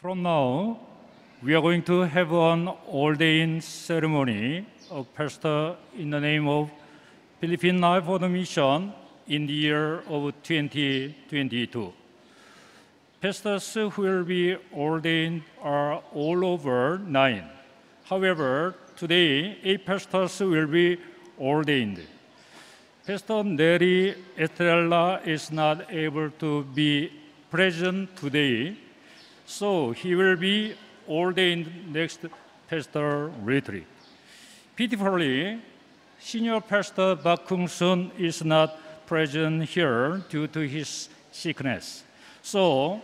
From now, we are going to have an ordaining ceremony of pastor in the name of Philippine Life for the Mission in the year of 2022. Pastors who will be ordained are all over nine. However, today eight pastors will be ordained. Pastor Neri Estrella is not able to be present today so he will be ordained next pastor retreat. Pitifully, Senior Pastor Bak Kung-sun is not present here due to his sickness. So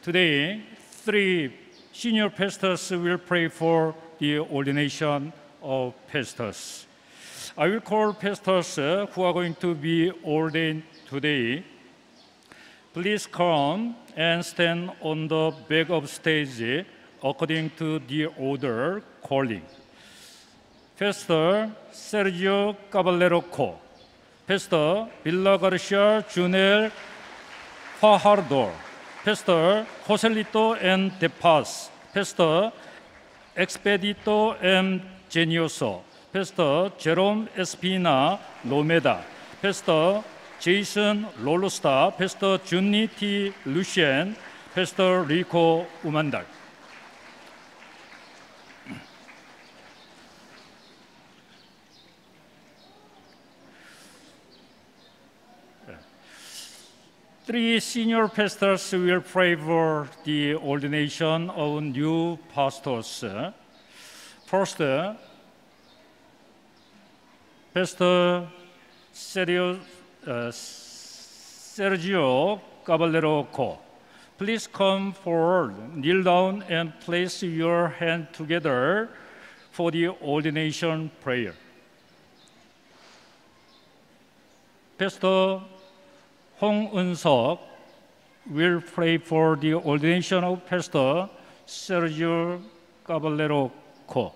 today, three senior pastors will pray for the ordination of pastors. I will call pastors uh, who are going to be ordained today. Please come and stand on the back of stage according to the order calling. Pastor Sergio Caballero-Co, Pastor Villa Garcia Junel Fajardo, Pastor Joselito and De Paz, Pastor Expedito and Genioso, Pastor Jerome Espina Lomeda, Pastor Jason 롤로스타, Pastor 준니 티 루시엔, Pastor Rico 우만달. Three senior pastors will pray for the ordination of new pastors. First, Pastor Serious Sergio Caballero-Co. Please come forward, kneel down, and place your hand together for the ordination prayer. Pastor Hong Eun-seok will pray for the ordination of Pastor Sergio Caballero-Co.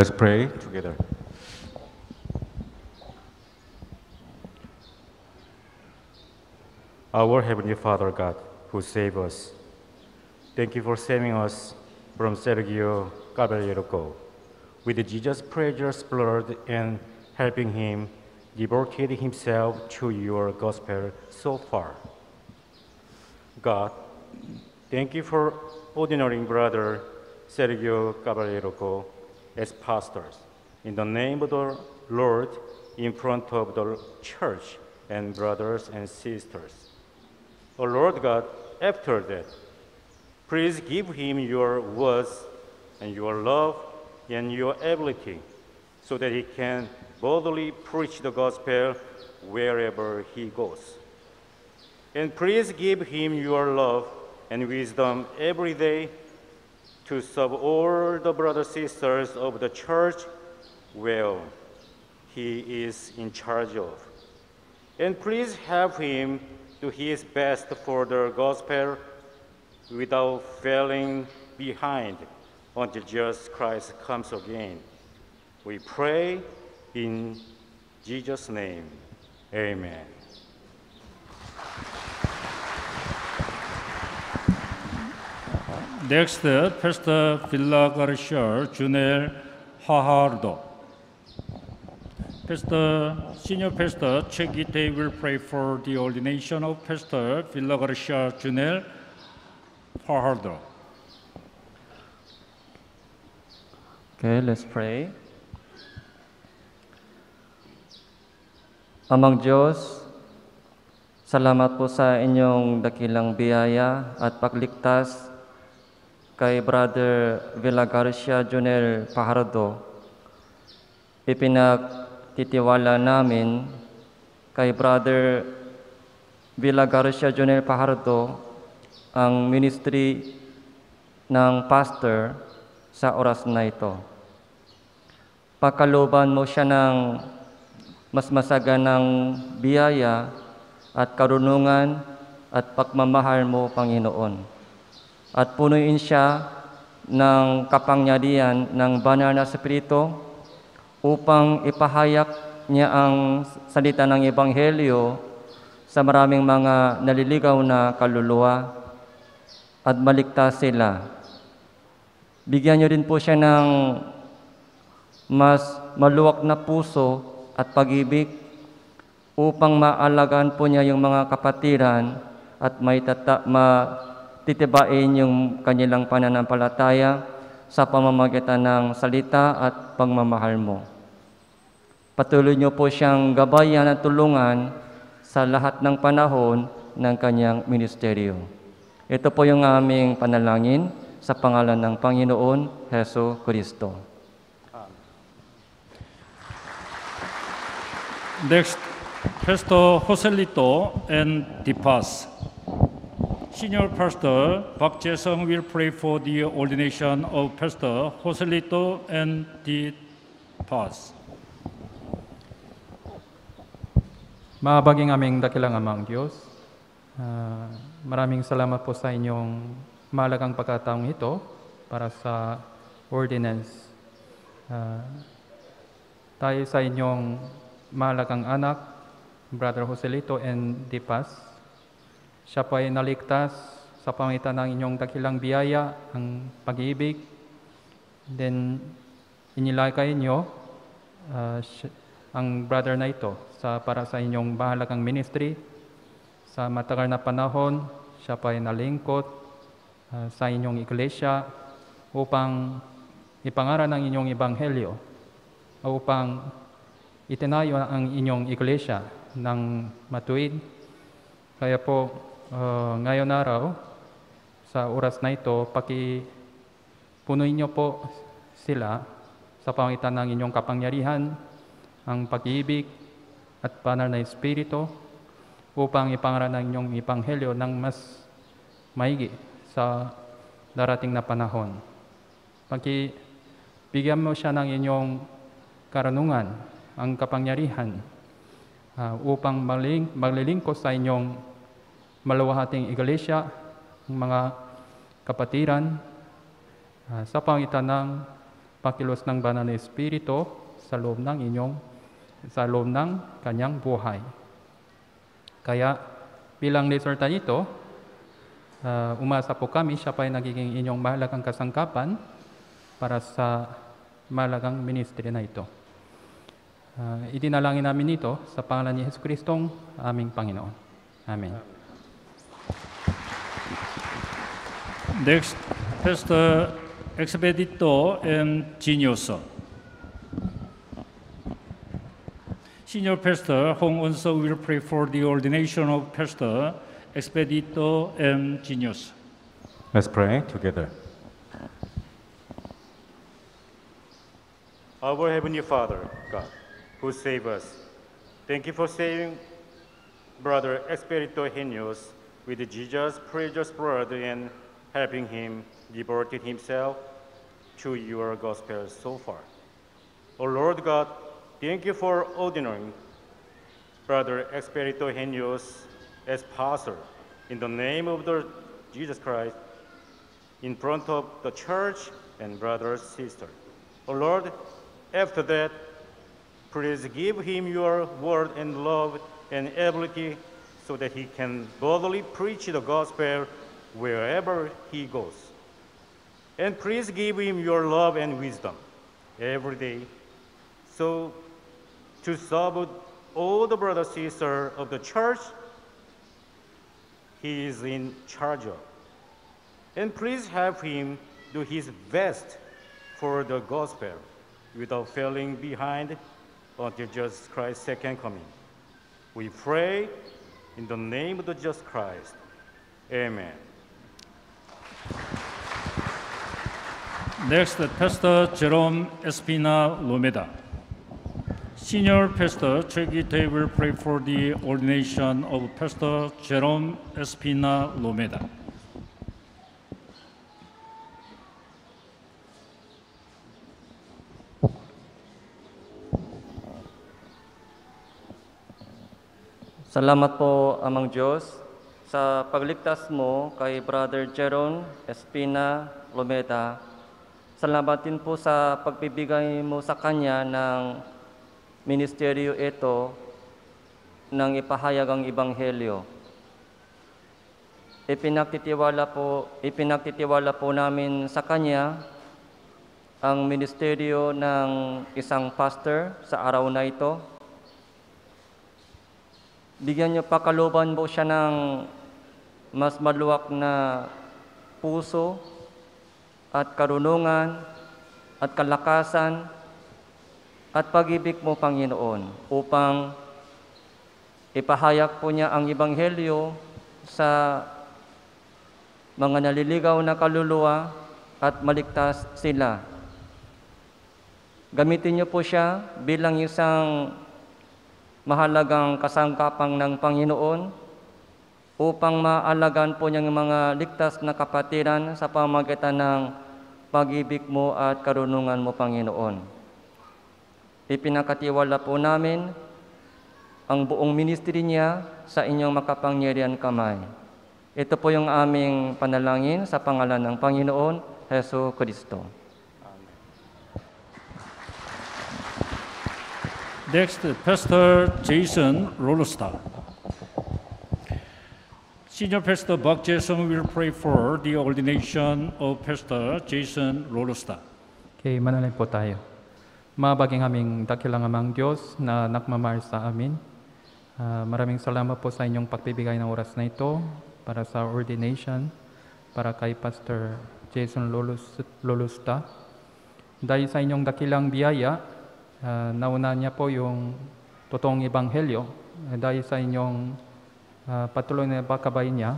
Let's pray together. Our Heavenly Father God, who saved us, thank you for saving us from Sergio Caballero with Jesus' prayers, blood and helping him devoted himself to your gospel so far. God, thank you for ordinary brother Sergio Caballero Co as pastors in the name of the Lord in front of the church and brothers and sisters. O Lord God, after that, please give him your words and your love and your ability so that he can boldly preach the gospel wherever he goes. And please give him your love and wisdom every day to serve all the brothers sisters of the church well he is in charge of. And please help him do his best for the gospel without falling behind until Jesus Christ comes again. We pray in Jesus' name. Amen. Next, Pastor Villa Garcia Junel Hahardo. Pastor, uh, Senior Pastor Chegite will pray for the ordination of Pastor Villa Garcia Junel Hahardo. Okay, let's pray. Amang Diyos, salamat po sa inyong dakilang biyaya at pagligtas kay Brother Villa Garcia Jonel Pahardo, ipinagtitiwala namin kay Brother Villa Garcia Junel Pahardo ang ministry ng pastor sa oras na ito. Pakaloban mo siya ng mas masaganang biyaya at karunungan at pagmamahal mo, Panginoon at punuin siya ng kapangyarihan ng banal na Espiritu upang ipahayag niya ang salita ng Ebanghelyo sa maraming mga naliligaw na kaluluwa at maligtas sila. Bigyan niyo rin po siya ng mas maluwak na puso at pag-ibig upang maalagaan po niya yung mga kapatiran at may tata- ma- titibain yung kanilang pananampalataya sa pamamagitan ng salita at pagmamahal mo. Patuloy niyo po siyang gabayan at tulungan sa lahat ng panahon ng kanyang ministeryo. Ito po yung aming panalangin sa pangalan ng Panginoon Heso Kristo. Next, Pastor Joselito and Tipas. Senior Pastor Park Jae-sung will pray for the ordination of Pastor Hoselito and the past. Maabaging aming dakilang amang Diyos, uh, maraming salamat po sa inyong malagang pagkataong ito para sa ordinance. Uh, tayo sa inyong malagang anak, Brother Joselito and Dipas, siya po ay naligtas sa pamitan ng inyong dakilang biyaya, ang pag-ibig. Then, inilagay niyo uh, ang brother na ito sa, para sa inyong bahalagang ministry. Sa matagal na panahon, siya po ay nalingkot uh, sa inyong iglesia upang ipangaral ng inyong ebanghelyo, upang itinayo ang inyong iglesia ng matuwid. Kaya po, uh, ngayon araw, sa oras na ito, pakipunoy niyo po sila sa pangitan ng inyong kapangyarihan, ang pag-ibig at banal na Espiritu upang ipangaral ng inyong Ibanghelyo ng mas maigi sa darating na panahon. Pagkibigyan mo siya ng inyong karanungan, ang kapangyarihan, uh, upang maling, maglilingkos sa inyong maluwahating iglesia, ang mga kapatiran, uh, sa pangitan ng pakilos ng banal na Espiritu sa loob ng inyong, sa loob ng kanyang buhay. Kaya bilang resulta nito, uh, umasa po kami, siya pa ay nagiging inyong mahalagang kasangkapan para sa mahalagang ministry na ito. Uh, idinalangin namin ito sa pangalan ni Yesu Kristong aming Panginoon. Amen. Amen. Next, Pastor Expedito and Genioso. Senior Pastor Hong Unso will pray for the ordination of Pastor Expedito and Genioso. Let's pray together. Our Heavenly Father, God, who saved us, thank you for saving Brother Expedito Genioso with Jesus' precious word and helping him devote himself to your gospel so far. O oh Lord God, thank you for ordering Brother Expedito Henios as pastor in the name of the Jesus Christ in front of the church and brothers, sister. O oh Lord, after that, please give him your word and love and ability so that he can boldly preach the gospel wherever he goes. And please give him your love and wisdom every day so to serve all the brothers and sisters of the church he is in charge of. And please help him do his best for the gospel without falling behind until Jesus Christ's second coming. We pray in the name of Jesus Christ, Amen. Next, Pastor Jerome Espina Lomeda. Senior Pastor Chegi will pray for the ordination of Pastor Jerome Espina Lomeda. Salamat po, Amang Diyos, sa pagligtas mo kay Brother Jeron Espina Lometa. Salamat din po sa pagbibigay mo sa kanya ng ministeryo ito ng ipahayag ang Ibanghelyo. Ipinagtitiwala po, ipinagtitiwala po namin sa kanya ang ministeryo ng isang pastor sa araw na ito bigyan niyo pa kalooban po siya ng mas maluwak na puso at karunungan at kalakasan at pagibig mo, Panginoon, upang ipahayag po niya ang Ebanghelyo sa mga naliligaw na kaluluwa at maligtas sila. Gamitin niyo po siya bilang isang mahalagang kasangkapan ng Panginoon upang maalagaan po niyang mga ligtas na kapatiran sa pamagitan ng pag-ibig mo at karunungan mo, Panginoon. Ipinakatiwala po namin ang buong ministry niya sa inyong makapangyarihan kamay. Ito po yung aming panalangin sa pangalan ng Panginoon, Heso Kristo. Next, Pastor Jason Rolostar. Senior Pastor Buck Jason will pray for the ordination of Pastor Jason Rolostar. Okay, manalangin po tayo. Mabaging aming dakilang amang Diyos na nakmamahal sa amin. Uh, maraming salamat po sa inyong pagbibigay ng oras na ito para sa ordination para kay Pastor Jason Lolus, Lolusta. Dahil sa inyong dakilang biyaya, uh, nauna niya po yung totoong ebanghelyo eh, dahil sa inyong uh, patuloy na pagkabay niya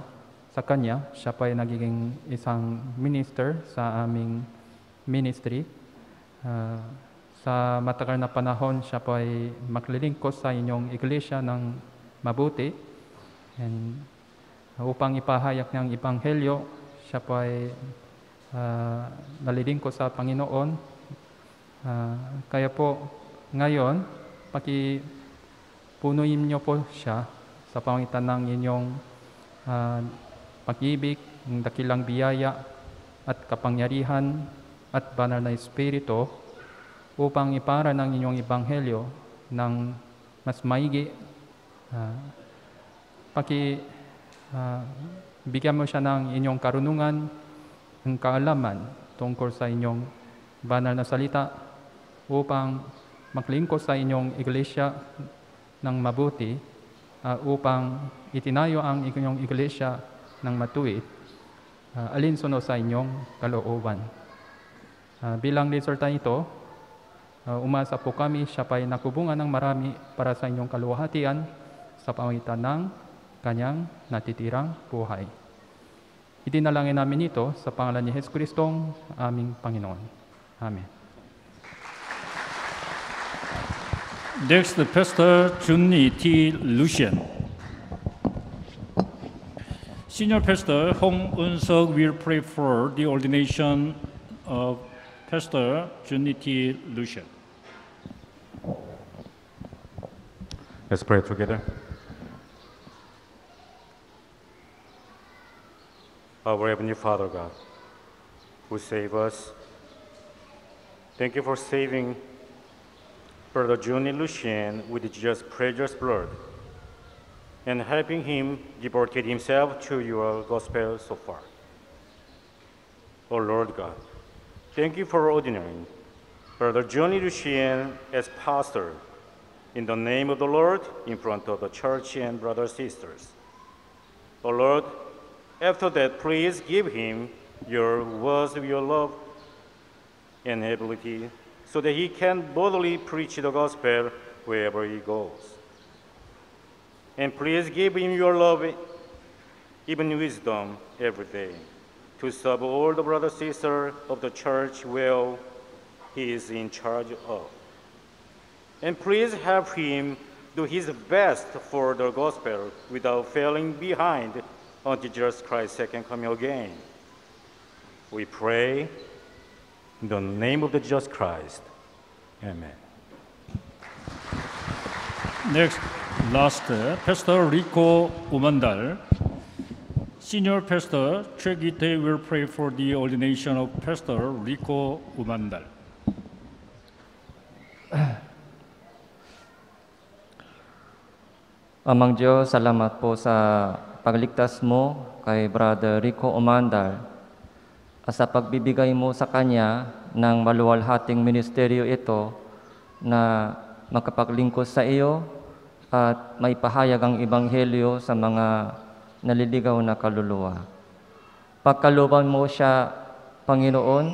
sa kanya, siya pa ay nagiging isang minister sa aming ministry. Uh, sa matagal na panahon, siya pa ay maklilingkos sa inyong iglesia ng mabuti. And upang ipahayag niyang ebanghelyo, siya pa ay uh, nalilingkos sa Panginoon Uh, kaya po, ngayon, pakipunuin niyo po siya sa pangitan ng inyong uh, pag-ibig, ng dakilang biyaya at kapangyarihan at banal na Espiritu upang ipara ng inyong Ebanghelyo ng mas maigi. Uh, paki uh, bigyan mo siya ng inyong karunungan, ng kaalaman tungkol sa inyong banal na salita upang maglingkod sa inyong iglesia ng mabuti uh, upang itinayo ang inyong iglesia ng matuwid uh, alinsunod sa inyong kalooban. Uh, bilang resulta nito, uh, umasa po kami siya pa'y nakubungan ng marami para sa inyong kaluhatian sa pamagitan ng kanyang natitirang buhay. Itinalangin namin ito sa pangalan ni Hesus Kristong, aming Panginoon. Amen. Next Pastor Junni T. Lucian. Senior Pastor Hong Eun-seok will pray for the ordination of Pastor Junni T. Lucian. Let's pray together. Our Heavenly Father God, who save us, thank you for saving Brother Juni Lucien with just precious blood and helping him devote himself to your gospel so far. O oh Lord God, thank you for ordaining Brother Johnny Lucien as pastor in the name of the Lord in front of the church and brother sisters. O oh Lord, after that, please give him your words of your love and ability so that he can boldly preach the gospel wherever he goes. And please give him your love, even wisdom, every day, to serve all the brothers and sisters of the church well he is in charge of. And please help him do his best for the gospel without falling behind until Jesus Christ's second coming again. We pray in the name of the Jesus Christ. Amen. Next, last, uh, Pastor Rico Umandal. Senior Pastor Choi Gite will pray for the ordination of Pastor Rico Umandal. Amang Diyos, salamat po sa pagliktas mo kay Brother Rico Umandal sa pagbibigay mo sa Kanya ng maluwalhating ministeryo ito na makapaglingkod sa iyo at maipahayag ang Ebanghelyo sa mga naliligaw na kaluluwa. Pagkaluban mo siya, Panginoon,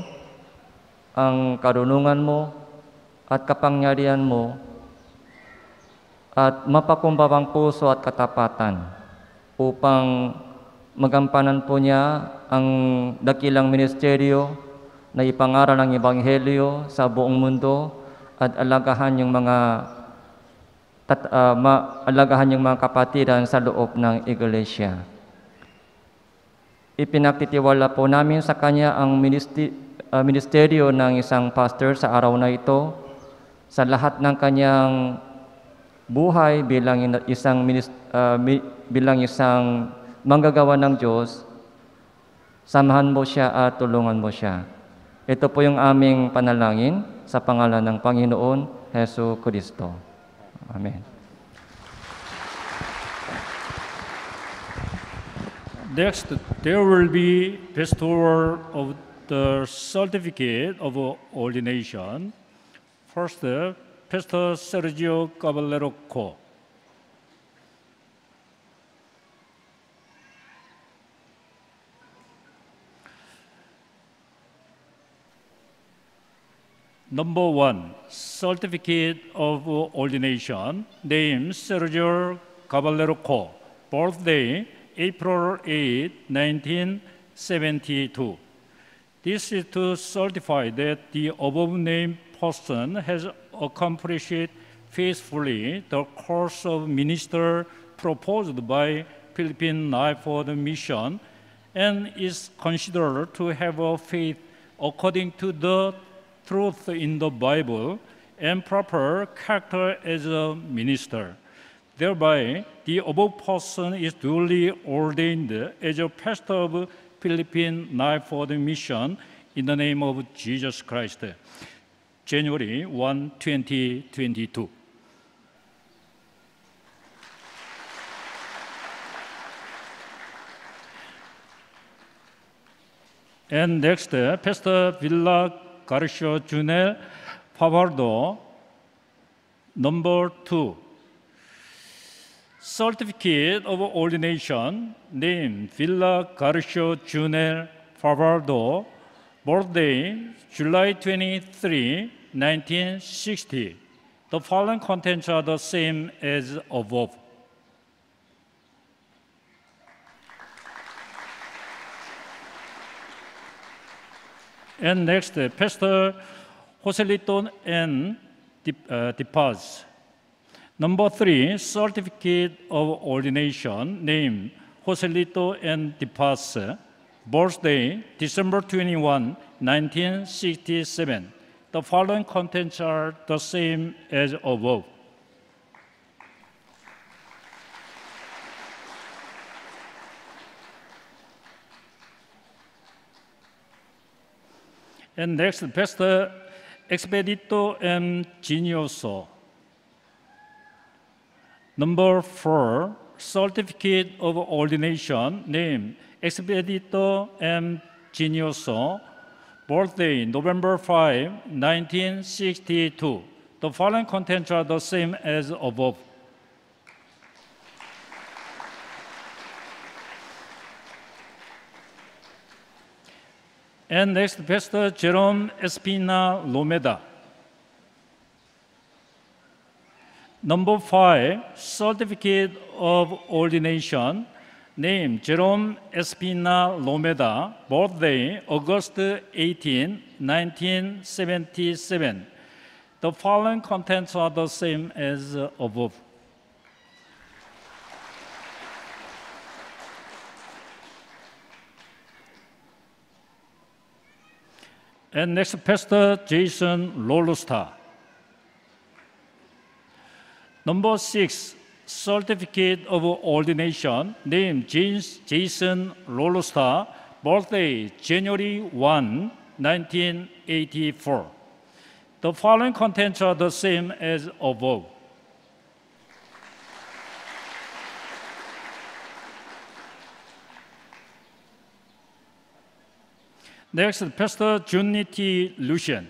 ang karunungan mo at kapangyarihan mo at mapakumbabang puso at katapatan upang magampanan po niya ang dakilang ministeryo na ipangaral ang Ebanghelyo sa buong mundo at alagahan yung mga tat, uh, ah, maalagahan yung mga kapatiran sa loob ng iglesia. Ipinagtitiwala po namin sa kanya ang ministi, uh, ministeryo ng isang pastor sa araw na ito sa lahat ng kanyang buhay bilang isang uh, bilang isang manggagawa ng Diyos Samahan mo siya at tulungan mo siya. Ito po yung aming panalangin sa pangalan ng Panginoon Heso Kristo. Amen. Next, there will be bestowal of the certificate of ordination. First, Pastor Sergio Caballero Co. Number one, certificate of ordination, name Sergio Caballero Co, birthday April 8, 1972. This is to certify that the above named person has accomplished faithfully the course of minister proposed by Philippine Life for the Mission and is considered to have a faith according to the truth in the Bible and proper character as a minister. Thereby, the above person is duly ordained as a pastor of Philippine the Mission in the name of Jesus Christ. January 1, 2022. And next, Pastor Villa 가르쳐 주넬 파바르도 넘버 2 Certificate of Ordination name Villa Garcia Junel Favardo birthday July 23, 1960. The following contents are the same as above. And next, uh, Pastor Joseliton and Dipaz. Uh, Number three, certificate of ordination, name Lito and Depaz, uh, birthday December 21, 1967. The following contents are the same as above. And next, best expedito and genioso. Number four, certificate of ordination, name, expedito and genioso, birthday, November 5, 1962. The following contents are the same as above. And next, Pastor uh, Jerome Espina Lomeda. Number five, certificate of ordination. Name, Jerome Espina Lomeda. Birthday, August 18, 1977. The following contents are the same as uh, above. And next, Pastor Jason Rolostar. Number six, certificate of ordination, name Jason Rolostar, birthday January 1, 1984. The following contents are the same as above. Next, Pastor Junity Lucian.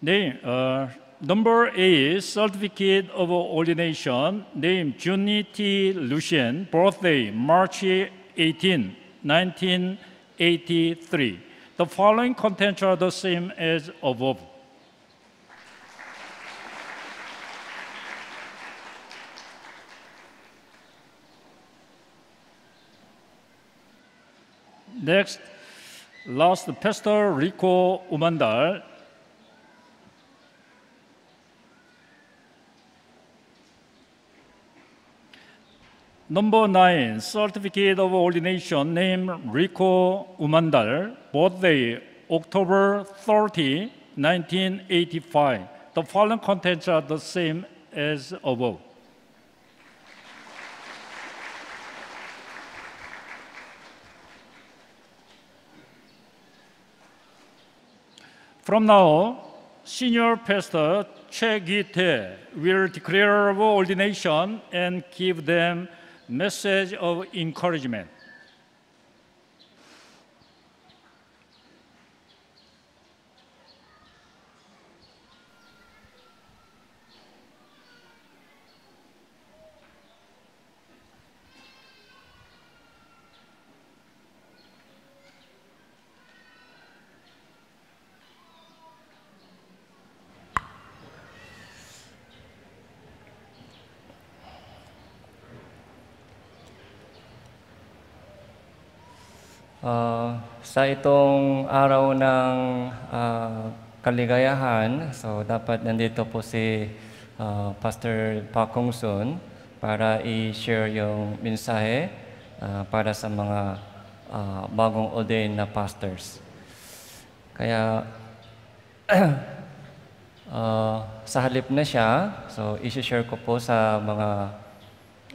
Name, uh, number is certificate of ordination, name Junity Lucian, birthday March 18, 1983. The following contents are the same as above. Next, last Pastor Rico Umandal. Number nine, certificate of ordination named Rico Umandal, birthday October 30, 1985. The following contents are the same as above. From now, senior pastor Che Gite will declare ordination and give them message of encouragement. Sa itong araw ng uh, kaligayahan, so dapat nandito po si uh, Pastor Pakong Sun para i-share yung mensahe uh, para sa mga uh, bagong ordained na pastors. Kaya uh, sa halip na siya, so i-share ko po sa mga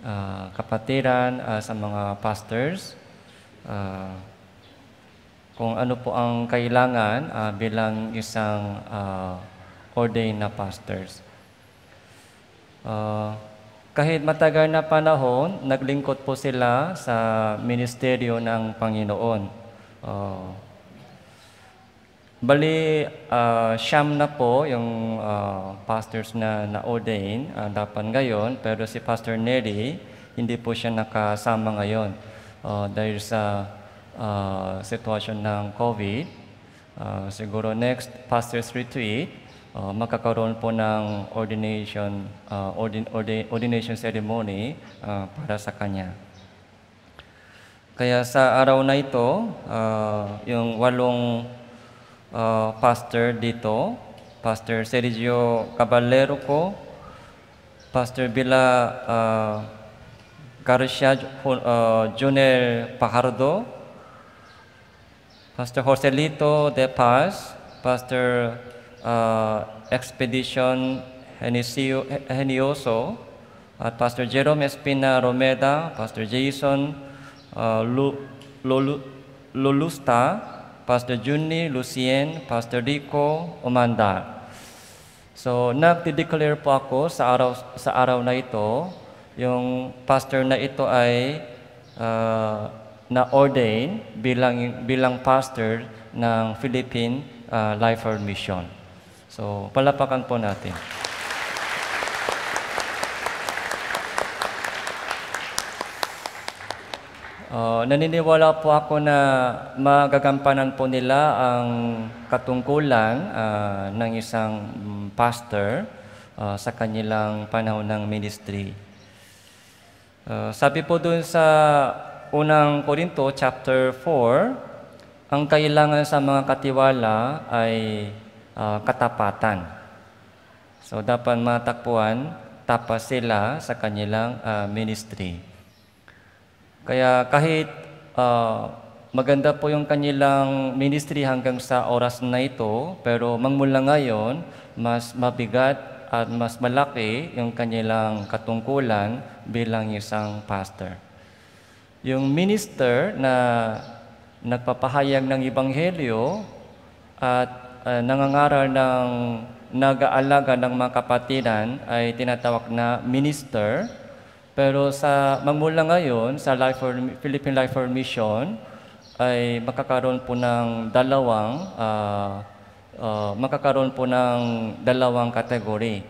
uh, kapatiran, uh, sa mga pastors, uh, kung ano po ang kailangan uh, bilang isang uh, ordained na pastors. Uh, kahit matagal na panahon, naglingkot po sila sa ministeryo ng Panginoon. Uh, bali, uh, siyam na po yung uh, pastors na na-ordain uh, dapat ngayon, pero si Pastor Nelly, hindi po siya nakasama ngayon uh, dahil sa uh, sitwasyon ng COVID, uh, siguro next pastor's retreat, uh, makakaroon po ng ordination, uh, ordin, ordin, ordination ceremony uh, para sa kanya. Kaya sa araw na ito, uh, yung walong uh, pastor dito, Pastor Sergio Caballero ko, Pastor Bila uh, Garcia uh, Junel Pajardo, Pastor Joselito De Paz, Pastor uh, Expedition Henioso, at Pastor Jerome Espina Romeda, Pastor Jason uh, Lu, Lulusta, Pastor Juni Lucien, Pastor Rico Umanda. So, nagde-declare po ako sa araw, sa araw na ito, yung pastor na ito ay uh, na ordained bilang, bilang pastor ng Philippine uh, Life World Mission. So, palapakan po natin. Uh, naniniwala po ako na magagampanan po nila ang katungkulan uh, ng isang mm, pastor uh, sa kanilang panahon ng ministry. Uh, sabi po doon sa unang Korinto chapter 4, ang kailangan sa mga katiwala ay uh, katapatan. So dapat matakpuan tapas sila sa kanilang uh, ministry. Kaya kahit uh, maganda po yung kanilang ministry hanggang sa oras na ito, pero magmula ngayon, mas mabigat at mas malaki yung kanilang katungkulan bilang isang pastor. Yung minister na nagpapahayag ng ebanghelyo at uh, nangangaral ng nag-aalaga ng mga kapatiran ay tinatawag na minister. Pero sa magmula ngayon, sa Life for, Philippine Life for Mission, ay makakaroon po ng dalawang, uh, uh, makakaroon po ng dalawang kategory.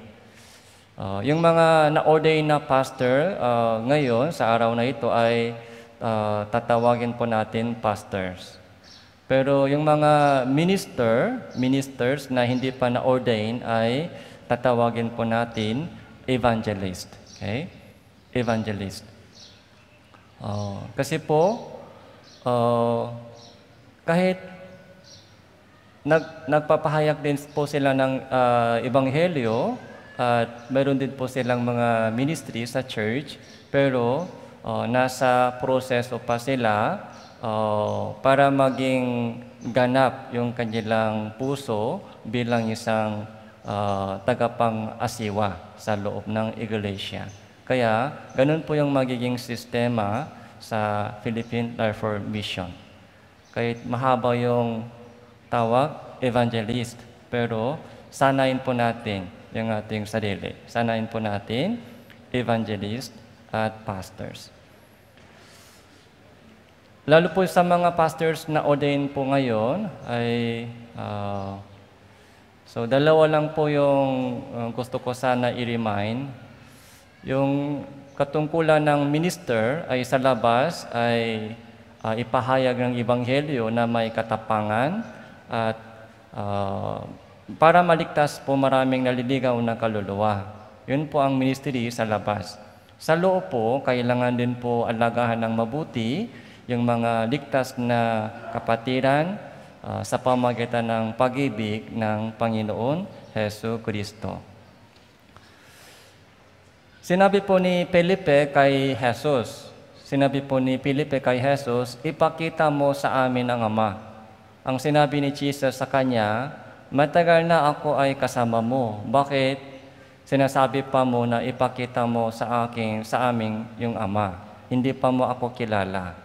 Uh, yung mga na-ordain na pastor uh, ngayon sa araw na ito ay uh, tatawagin po natin pastors. Pero yung mga minister, ministers na hindi pa na-ordain ay tatawagin po natin evangelist. Okay? Evangelist. Uh, kasi po, uh, kahit nag, nagpapahayag din po sila ng uh, ebanghelyo at meron din po silang mga ministry sa church, pero uh, nasa process pa sila uh, para maging ganap yung kanilang puso bilang isang uh, tagapang-asiwa sa loob ng iglesia. Kaya, ganun po yung magiging sistema sa Philippine Reform Mission. Kahit mahaba yung tawag, evangelist, pero sanain po natin yung ating sarili. Sanain po natin, evangelist, at pastors. Lalo po sa mga pastors na ordain po ngayon ay uh, so dalawa lang po yung um, gusto ko sana i-remind. Yung katungkulan ng minister ay sa labas ay uh, ipahayag ng ebanghelyo na may katapangan at uh, para maligtas po maraming naliligaw na kaluluwa. Yun po ang ministry sa labas. Sa loob po, kailangan din po alagahan ng mabuti yung mga ligtas na kapatiran uh, sa pamagitan ng pag-ibig ng Panginoon Heso Kristo. Sinabi po ni Felipe kay Jesus, sinabi po ni Felipe kay Jesus, ipakita mo sa amin ang Ama. Ang sinabi ni Jesus sa kanya, matagal na ako ay kasama mo. Bakit? Sinasabi pa mo na ipakita mo sa akin, sa aming yung Ama. Hindi pa mo ako kilala.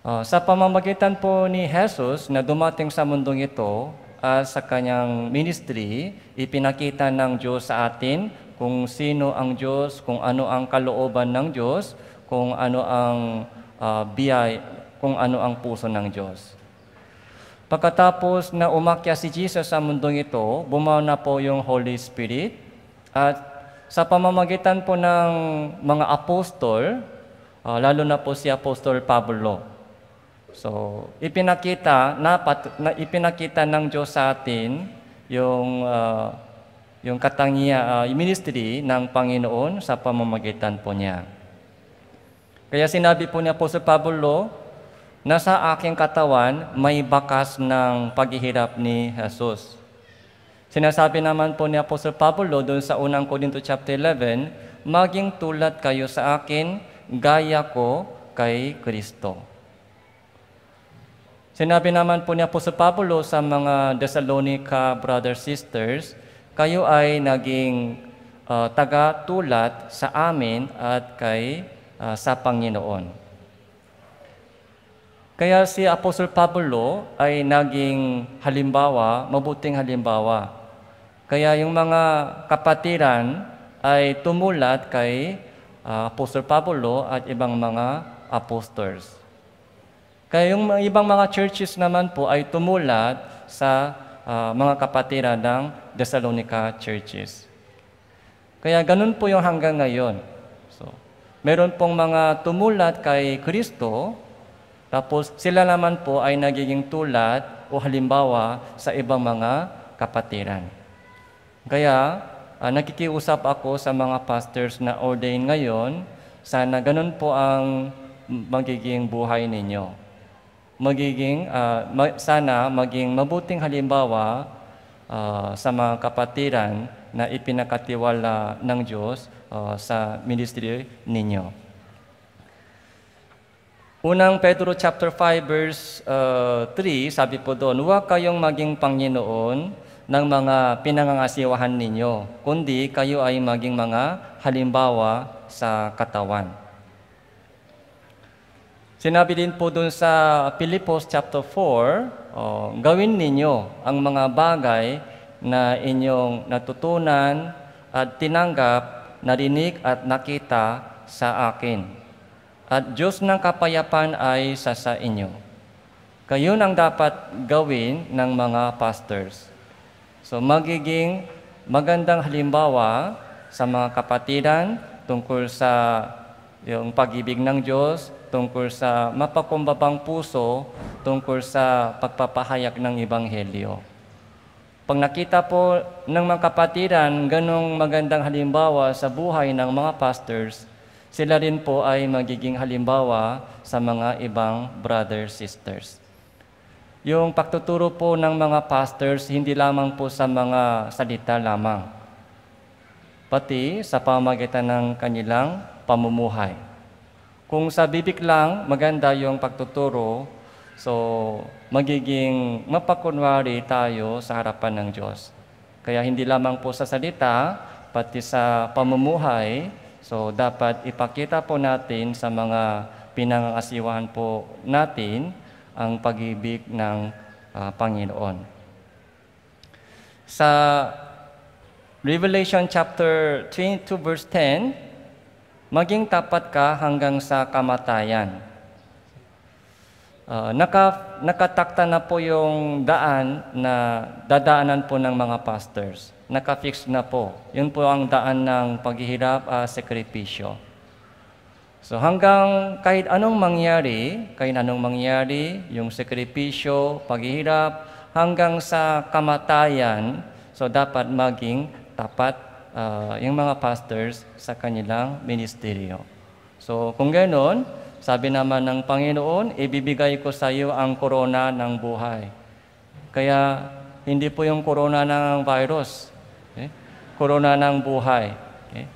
Uh, sa pamamagitan po ni Jesus na dumating sa mundong ito, uh, sa kanyang ministry, ipinakita ng Diyos sa atin kung sino ang Diyos, kung ano ang kalooban ng Diyos, kung ano ang uh, biyay, kung ano ang puso ng Diyos. Pagkatapos na umakyat si Jesus sa mundong ito, bumaw na po yung Holy Spirit at sa pamamagitan po ng mga apostol, uh, lalo na po si Apostol Pablo. So, ipinakita na, pat, na ipinakita ng Diyos sa atin yung uh, yung katangia uh, ah, ministry ng Panginoon sa pamamagitan po niya. Kaya sinabi po ni Apostol Pablo, na sa aking katawan may bakas ng paghihirap ni Jesus. Sinasabi naman po ni Apostle Pablo doon sa unang Korinto chapter 11, maging tulad kayo sa akin, gaya ko kay Kristo. Sinabi naman po ni Apostle Pablo sa mga Thessalonica brothers sisters, kayo ay naging uh, ah, taga tulad sa amin at kay uh, sa Panginoon. Kaya si Apostle Pablo ay naging halimbawa, mabuting halimbawa. Kaya yung mga kapatiran ay tumulat kay ah, Apostle Pablo at ibang mga apostles. Kaya yung ibang mga churches naman po ay tumulat sa uh, mga kapatiran ng Thessalonica churches. Kaya ganun po yung hanggang ngayon. So, meron pong mga tumulat kay Kristo tapos sila naman po ay nagiging tulad o halimbawa sa ibang mga kapatiran. Kaya uh, nakikiusap ako sa mga pastors na ordain ngayon, sana ganun po ang magiging buhay ninyo. Magiging, uh, ma- sana maging mabuting halimbawa uh, sa mga kapatiran na ipinakatiwala ng Diyos uh, sa ministry ninyo. Unang Pedro chapter 5 verse uh, 3, sabi po doon, huwag kayong maging Panginoon ng mga pinangangasiwahan ninyo, kundi kayo ay maging mga halimbawa sa katawan. Sinabi din po doon sa Pilipos chapter 4, oh, gawin ninyo ang mga bagay na inyong natutunan at tinanggap, narinig at nakita sa akin. At Diyos ng kapayapaan ay sa sa inyo. Kayo nang dapat gawin ng mga pastors. So magiging magandang halimbawa sa mga kapatiran tungkol sa yung pag-ibig ng Diyos, tungkol sa mapakumbabang puso, tungkol sa pagpapahayag ng Ebanghelyo. Pag nakita po ng mga kapatiran ganong magandang halimbawa sa buhay ng mga pastors, sila rin po ay magiging halimbawa sa mga ibang brothers, sisters. Yung pagtuturo po ng mga pastors, hindi lamang po sa mga salita lamang, pati sa pamagitan ng kanilang pamumuhay. Kung sa bibig lang, maganda yung pagtuturo, so magiging mapakunwari tayo sa harapan ng Diyos. Kaya hindi lamang po sa salita, pati sa pamumuhay, So dapat ipakita po natin sa mga pinangangasiwahan po natin ang pag-ibig ng uh, Panginoon. Sa Revelation chapter 22 verse 10, maging tapat ka hanggang sa kamatayan. Uh, naka, nakatakta na po yung daan na dadaanan po ng mga pastors nakafix na po. Yun po ang daan ng paghihirap at uh, sakripisyo. So hanggang kahit anong mangyari, kahit anong mangyari, yung sakripisyo, paghihirap, hanggang sa kamatayan, so dapat maging tapat uh, yung mga pastors sa kanilang ministeryo. So kung ganoon, sabi naman ng Panginoon, ibibigay ko sa iyo ang korona ng buhay. Kaya hindi po yung corona ng virus, corona ng buhay. Okay?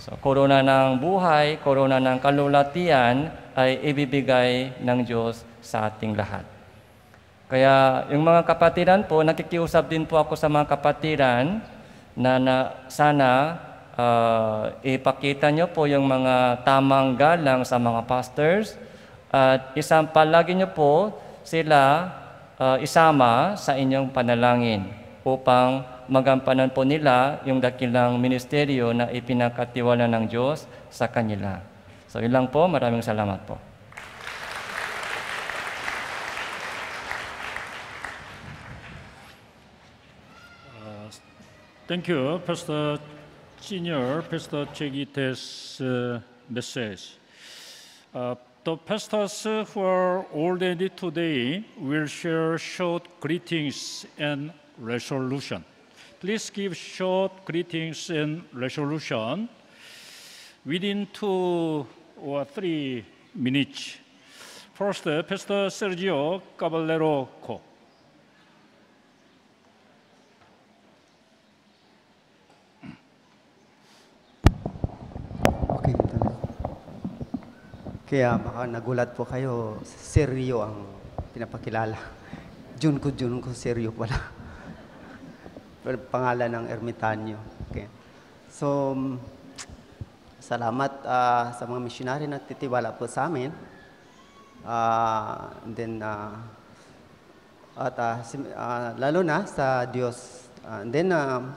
So, corona ng buhay, corona ng kalulatian ay ibibigay ng Diyos sa ating lahat. Kaya yung mga kapatiran po, nakikiusap din po ako sa mga kapatiran na, na sana uh, ipakita nyo po yung mga tamang galang sa mga pastors at isang palagi nyo po sila uh, isama sa inyong panalangin upang magampanan po nila yung dakilang ministeryo na ipinakatiwala ng Diyos sa kanila. So ilang po, maraming salamat po. Uh, thank you, Pastor Senior, Pastor Chegite's uh, message. Uh, the pastors who are already today will share short greetings and resolution. Please give short greetings and resolution within two or three minutes. First, uh, Pastor Sergio Caballero Co. Okay. Kaya baka nagulat po kayo, seryo ang pinapakilala. Jun ko, Jun ko, seryo pala. pangalan ng ermitanyo. Okay. So, mm, salamat uh, sa mga missionary na titiwala po sa amin. Uh, then, uh, at uh, sim- uh, lalo na sa Diyos. Uh, and then, uh,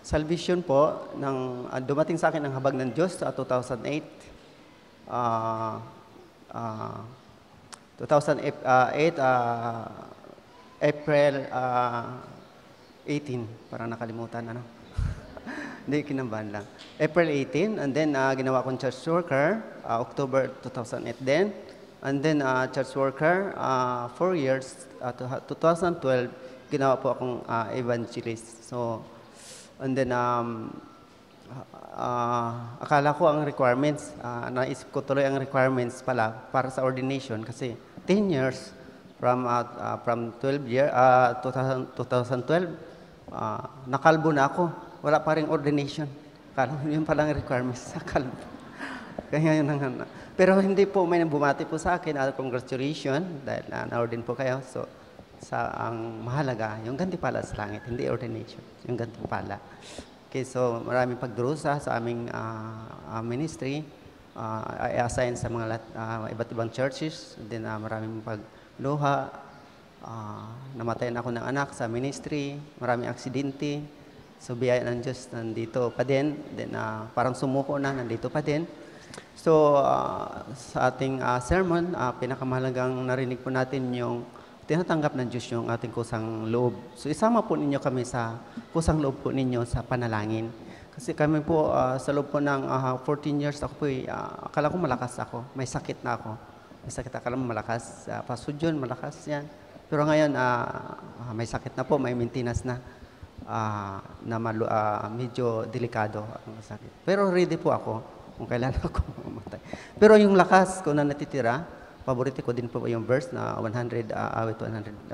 salvation po, ng, uh, dumating sa akin ang habag ng Diyos sa uh, 2008. Uh, uh, 2008, uh, April uh, 18, parang nakalimutan, ano? Hindi, kinambahan lang. April 18, and then uh, ginawa kong church worker, uh, October 2008 then. And then uh, church worker, uh, four years, uh, 2012, ginawa po akong uh, evangelist. So, and then, um, uh, akala ko ang requirements, uh, naisip ko tuloy ang requirements pala para sa ordination kasi 10 years from, uh, uh, from 12 year, uh, 2000, 2012 uh, nakalbo na ako. Wala pa rin ordination. Kala mo, yun palang requirements sa kalbo. Kaya yun ang, ano. pero hindi po may bumati po sa akin, uh, congratulations, dahil uh, na-ordain po kayo. So, sa ang mahalaga, yung ganti pala sa langit, hindi ordination, yung ganti pala. Okay, so maraming pagdurusa sa aming uh, ministry. Uh, I assign sa mga uh, iba't ibang churches, din uh, maraming pagluha, Uh, ah, na ako ng anak sa ministry, maraming aksidente. So, biyaya ng Diyos, nandito pa din. Then, uh, parang sumuko na, nandito pa din. So, uh, sa ating uh, sermon, uh, pinakamahalagang narinig po natin yung tinatanggap ng Diyos yung ating kusang loob. So, isama po ninyo kami sa kusang loob po ninyo sa panalangin. Kasi kami po, uh, sa loob po ng uh, 14 years, ako po, uh, akala ko malakas ako. May sakit na ako. May sakit, akala mo malakas. Uh, pasod yun, malakas yan. Pero ngayon, uh, may sakit na po, may maintenance na, uh, na malu- uh, medyo delikado ang sakit. Pero ready po ako kung kailan ako mamatay. Pero yung lakas ko na natitira, paborito ko din po yung verse na 100, uh, awit 116,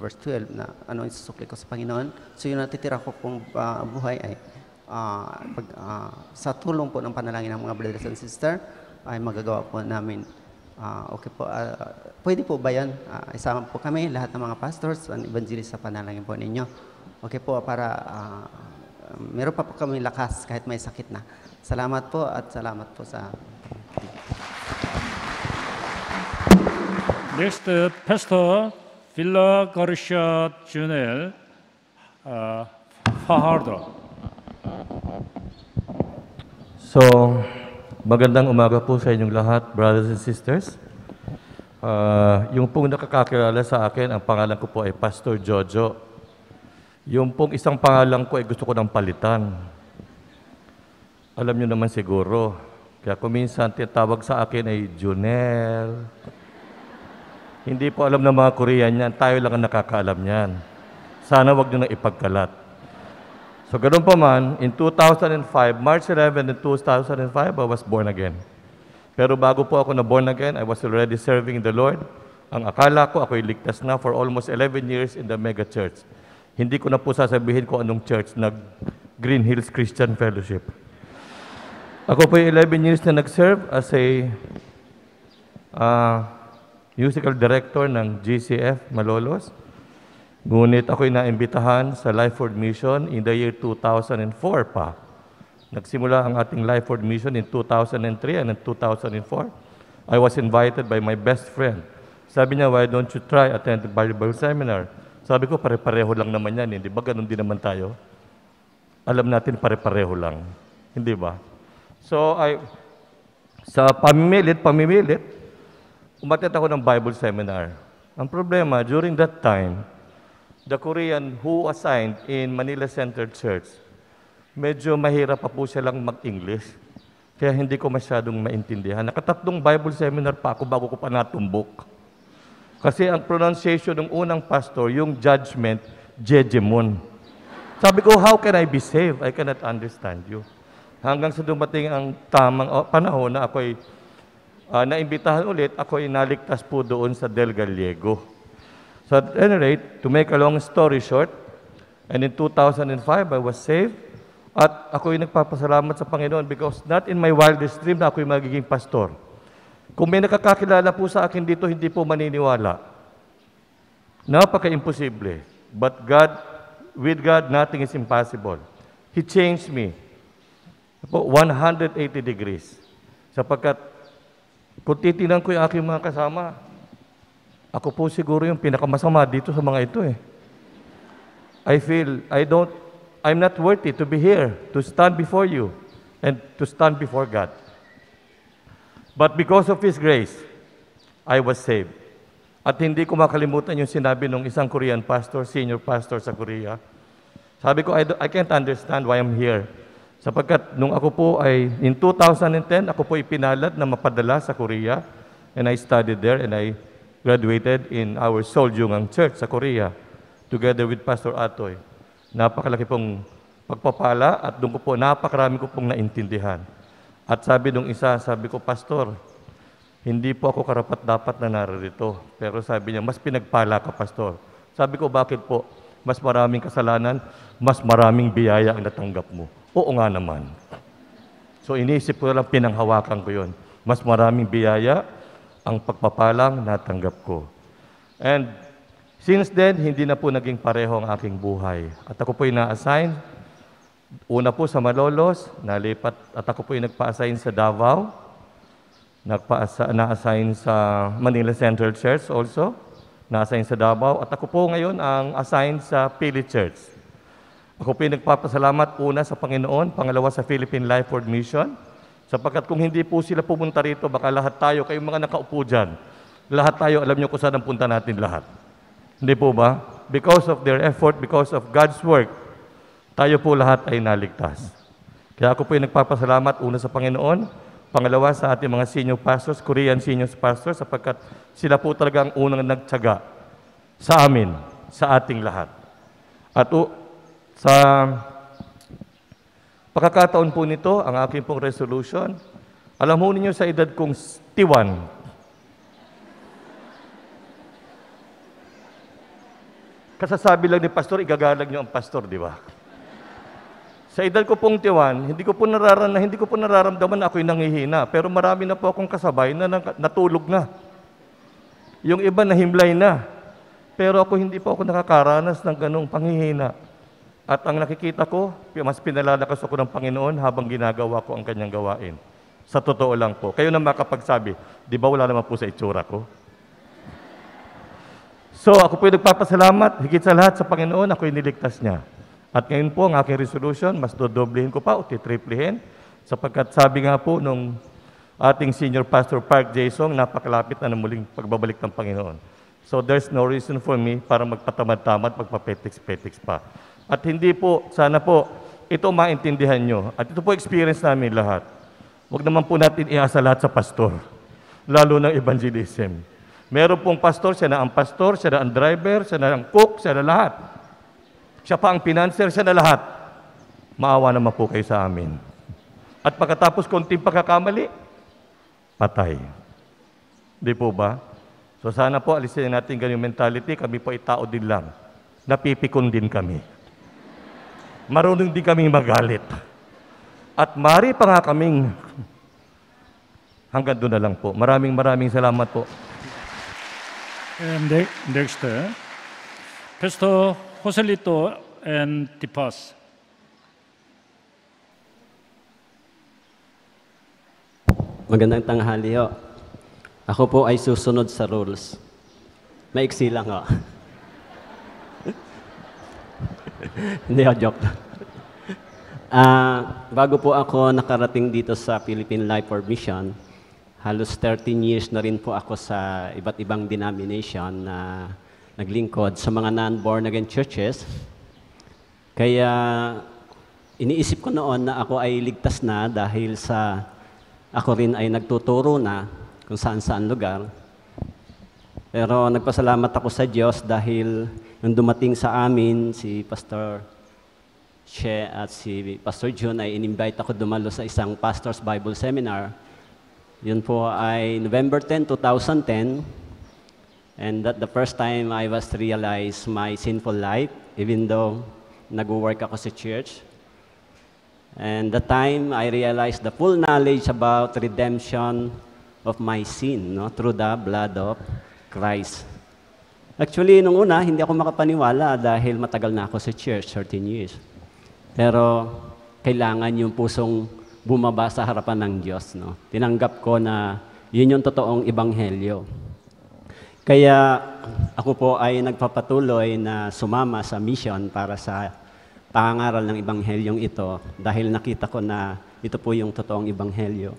verse 12, na ano yung susukli ko sa Panginoon. So yung natitira ko kung uh, buhay ay uh, pag, uh, sa tulong po ng panalangin ng mga brothers and sisters, ay magagawa po namin Uh, okay po, uh, pwede po ba yan? Uh, ah, isama po kami, lahat ng mga pastors, ang evangelist sa panalangin po ninyo. Okay po, para uh, meron pa po kami lakas kahit may sakit na. Salamat po at salamat po sa... Next, uh, Pastor Villa Garcia Junel uh, Fajardo. So, Magandang umaga po sa inyong lahat, brothers and sisters. Uh, yung pong nakakakilala sa akin, ang pangalan ko po ay Pastor Jojo. Yung pong isang pangalan ko ay gusto ko ng palitan. Alam nyo naman siguro. Kaya kung minsan tinatawag sa akin ay Junel. Hindi po alam ng mga Korean yan. Tayo lang ang nakakaalam yan. Sana wag nyo na ipagkalat. So ganun pa man, in 2005, March 11 in 2005, I was born again. Pero bago po ako na born again, I was already serving the Lord. Ang akala ko, ako'y ligtas na for almost 11 years in the mega church. Hindi ko na po sasabihin kung anong church, nag Green Hills Christian Fellowship. Ako po 11 years na nag-serve as a uh, musical director ng GCF Malolos. Ngunit ako'y naimbitahan sa Lifeford Mission in the year 2004 pa. Nagsimula ang ating Lifeford Mission in 2003 and in 2004. I was invited by my best friend. Sabi niya, why don't you try attend the Bible Seminar? Sabi ko, pare-pareho lang naman yan. Hindi eh. ba ganun din naman tayo? Alam natin, pare-pareho lang. Hindi ba? So, I, sa pamimilit, pamimilit, umatid ako ng Bible Seminar. Ang problema, during that time, the Korean who assigned in Manila Center Church, medyo mahirap pa po siya lang mag-English. Kaya hindi ko masyadong maintindihan. Nakatatlong Bible seminar pa ako bago ko pa natumbok. Kasi ang pronunciation ng unang pastor, yung judgment, jejemon. Sabi ko, how can I be saved? I cannot understand you. Hanggang sa dumating ang tamang oh, panahon na ako'y uh, naimbitahan ulit, ako'y naligtas po doon sa Del Gallego So at any rate, to make a long story short, and in 2005, I was saved. At ako'y nagpapasalamat sa Panginoon because not in my wildest dream na ako'y magiging pastor. Kung may nakakakilala po sa akin dito, hindi po maniniwala. Napaka-imposible. But God, with God, nothing is impossible. He changed me. 180 degrees. Sapagkat kung titignan ko yung aking mga kasama, ako po siguro yung pinakamasama dito sa mga ito eh. I feel I don't I'm not worthy to be here, to stand before you and to stand before God. But because of His grace, I was saved. At hindi ko makalimutan yung sinabi ng isang Korean pastor, senior pastor sa Korea. Sabi ko, I, do, I can't understand why I'm here. Sapagkat nung ako po ay, in 2010, ako po ipinalad na mapadala sa Korea. And I studied there and I graduated in our Jungang Church sa Korea together with Pastor Atoy. Napakalaki pong pagpapala at doon ko po napakarami ko pong naintindihan. At sabi nung isa, sabi ko, Pastor, hindi po ako karapat-dapat na narito. Pero sabi niya, mas pinagpala ka, Pastor. Sabi ko, bakit po? Mas maraming kasalanan, mas maraming biyaya ang natanggap mo. Oo nga naman. So iniisip ko lang, pinanghawakan ko yon. Mas maraming biyaya, ang pagpapalang natanggap ko. And since then, hindi na po naging pareho ang aking buhay. At ako po na-assign, una po sa Malolos, nalipat, at ako po nagpa-assign sa Davao, na-assign sa Manila Central Church also, na-assign sa Davao, at ako po ngayon ang assigned sa Pili Church. Ako po nagpapasalamat una sa Panginoon, pangalawa sa Philippine Life World Mission, Sapagkat kung hindi po sila pumunta rito, baka lahat tayo, kayong mga nakaupo dyan, lahat tayo, alam nyo kung saan ang punta natin lahat. Hindi po ba? Because of their effort, because of God's work, tayo po lahat ay naligtas. Kaya ako po ay nagpapasalamat una sa Panginoon, pangalawa sa ating mga senior pastors, Korean senior pastors, sapagkat sila po talaga ang unang nagtsaga sa amin, sa ating lahat. At uh, sa Pakakataon po nito ang aking pong resolution. Alam mo ninyo sa edad kong tiwan. Kasasabi lang ni pastor, igagalag niyo ang pastor, di ba? Sa edad ko pong tiwan, hindi ko po nararan, hindi ko po nararamdaman na ako'y nangihina, pero marami na po akong kasabay na natulog na. Yung iba na himlay na. Pero ako hindi po ako nakakaranas ng ganong panghihina. At ang nakikita ko, mas pinalalakas ako ng Panginoon habang ginagawa ko ang kanyang gawain. Sa totoo lang po. Kayo na makapagsabi, di ba wala naman po sa itsura ko? So ako po nagpapasalamat higit sa lahat sa Panginoon, ako niligtas niya. At ngayon po ang aking resolution, mas dodoblihin ko pa o titriplihin sapagkat sabi nga po nung ating senior pastor Park Jason, napakalapit na ng muling pagbabalik ng Panginoon. So there's no reason for me para magpatamad-tamad, magpapetix-petix pa. At hindi po, sana po, ito maintindihan nyo. At ito po experience namin lahat. Huwag naman po natin iasa lahat sa pastor, lalo ng evangelism. Meron pong pastor, siya na ang pastor, siya na ang driver, siya na ang cook, siya na lahat. Siya pa ang financer, siya na lahat. Maawa naman po kayo sa amin. At pagkatapos konting pagkakamali, patay. Di po ba? So sana po alisin natin ganyung mentality, kami po itao din lang. Napipikon din kami marunong din kami magalit. At mari pa nga kaming hanggang doon na lang po. Maraming maraming salamat po. And the, next, uh, Pastor Joselito and Tipas. Magandang tanghali ho. Ako po ay susunod sa rules. Maiksi lang ho. Hindi, oh, joke lang. Uh, bago po ako nakarating dito sa Philippine Life for Mission, halos 13 years na rin po ako sa iba't ibang denomination na naglingkod sa mga non-born again churches. Kaya iniisip ko noon na ako ay ligtas na dahil sa ako rin ay nagtuturo na kung saan-saan lugar. Pero nagpasalamat ako sa Diyos dahil nung dumating sa amin si Pastor She at si Pastor June ay in-invite ako dumalo sa isang Pastor's Bible Seminar. Yun po ay November 10, 2010. And that the first time I was realized my sinful life, even though nag-work ako sa church. And the time I realized the full knowledge about redemption of my sin no, through the blood of Christ. Actually, nung una, hindi ako makapaniwala dahil matagal na ako sa church, 13 years. Pero kailangan yung pusong bumaba sa harapan ng Diyos. No? Tinanggap ko na yun yung totoong ibanghelyo. Kaya ako po ay nagpapatuloy na sumama sa mission para sa pangaral ng ibanghelyong ito dahil nakita ko na ito po yung totoong ibanghelyo.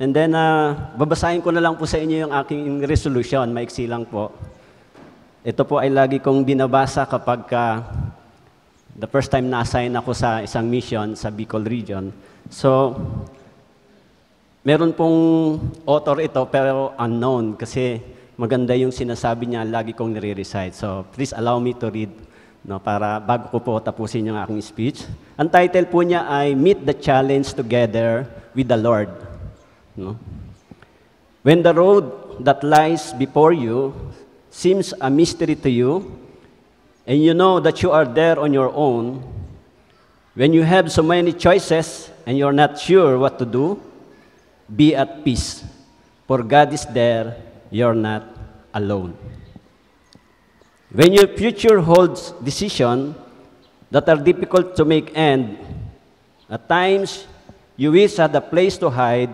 And then, uh, babasahin ko na lang po sa inyo yung aking resolution, maiksi lang po. Ito po ay lagi kong binabasa kapag uh, the first time na-assign ako sa isang mission sa Bicol Region. So, meron pong author ito pero unknown kasi maganda yung sinasabi niya, lagi kong nire-recite. So, please allow me to read no, para bago ko po tapusin yung aking speech. Ang title po niya ay Meet the Challenge Together with the Lord No? When the road that lies before you seems a mystery to you, and you know that you are there on your own, when you have so many choices and you're not sure what to do, be at peace, for God is there, you're not alone. When your future holds decisions that are difficult to make and at times you wish had a place to hide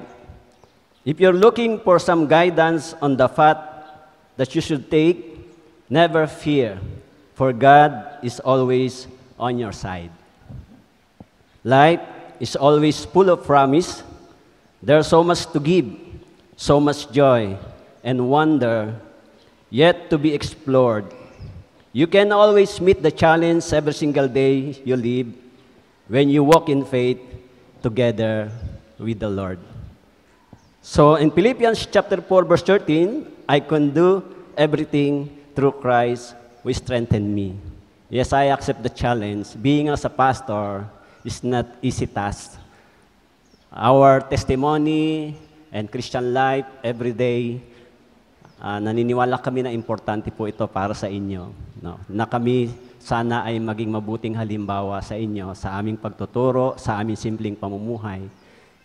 if you're looking for some guidance on the path that you should take, never fear, for God is always on your side. Life is always full of promise. There's so much to give, so much joy and wonder yet to be explored. You can always meet the challenge every single day you live when you walk in faith together with the Lord. So in Philippians chapter 4 verse 13, I can do everything through Christ who strengthened me. Yes, I accept the challenge. Being as a pastor is not easy task. Our testimony and Christian life every day, uh, naniniwala kami na importante po ito para sa inyo. No? Na kami sana ay maging mabuting halimbawa sa inyo sa aming pagtuturo, sa aming simpleng pamumuhay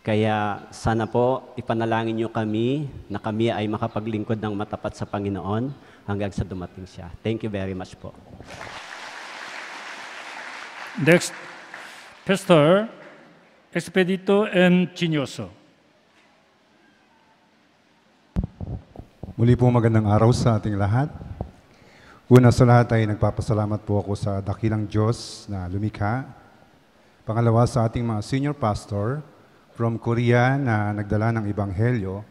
kaya sana po ipanalangin niyo kami na kami ay makapaglingkod ng matapat sa Panginoon hanggang sa dumating siya. Thank you very much po. Next, Pastor Expedito and Chinyoso. Muli po magandang araw sa ating lahat. Una sa lahat ay nagpapasalamat po ako sa dakilang Diyos na lumikha. Pangalawa sa ating mga senior pastor from Korea na nagdala ng Ebanghelyo.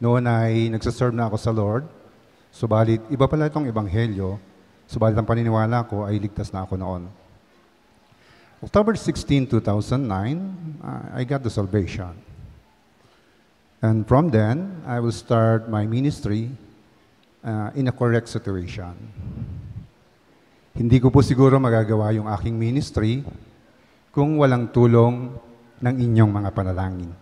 Noon ay nagsaserve na ako sa Lord. Subalit, iba pala itong Ebanghelyo. Subalit ang paniniwala ko ay ligtas na ako noon. October 16, 2009, uh, I got the salvation. And from then, I will start my ministry uh, in a correct situation. Hindi ko po siguro magagawa yung aking ministry kung walang tulong ng inyong mga panalangin.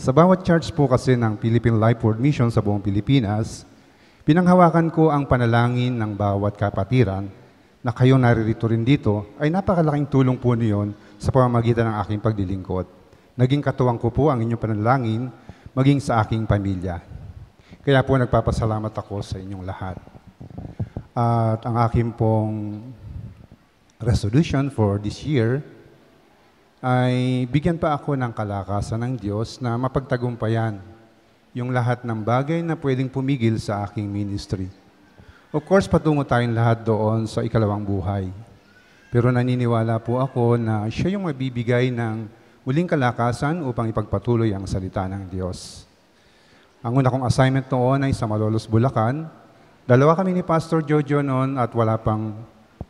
Sa bawat church po kasi ng Philippine Life World Mission sa buong Pilipinas, pinanghawakan ko ang panalangin ng bawat kapatiran na kayo naririto rin dito ay napakalaking tulong po niyon sa pamamagitan ng aking paglilingkod. Naging katuwang ko po ang inyong panalangin maging sa aking pamilya. Kaya po nagpapasalamat ako sa inyong lahat. At ang aking pong resolution for this year ay bigyan pa ako ng kalakasan ng Diyos na mapagtagumpayan yung lahat ng bagay na pwedeng pumigil sa aking ministry. Of course, patungo tayong lahat doon sa ikalawang buhay. Pero naniniwala po ako na siya yung mabibigay ng muling kalakasan upang ipagpatuloy ang salita ng Diyos. Ang una kong assignment noon ay sa Malolos, Bulacan. Dalawa kami ni Pastor Jojo noon at wala pang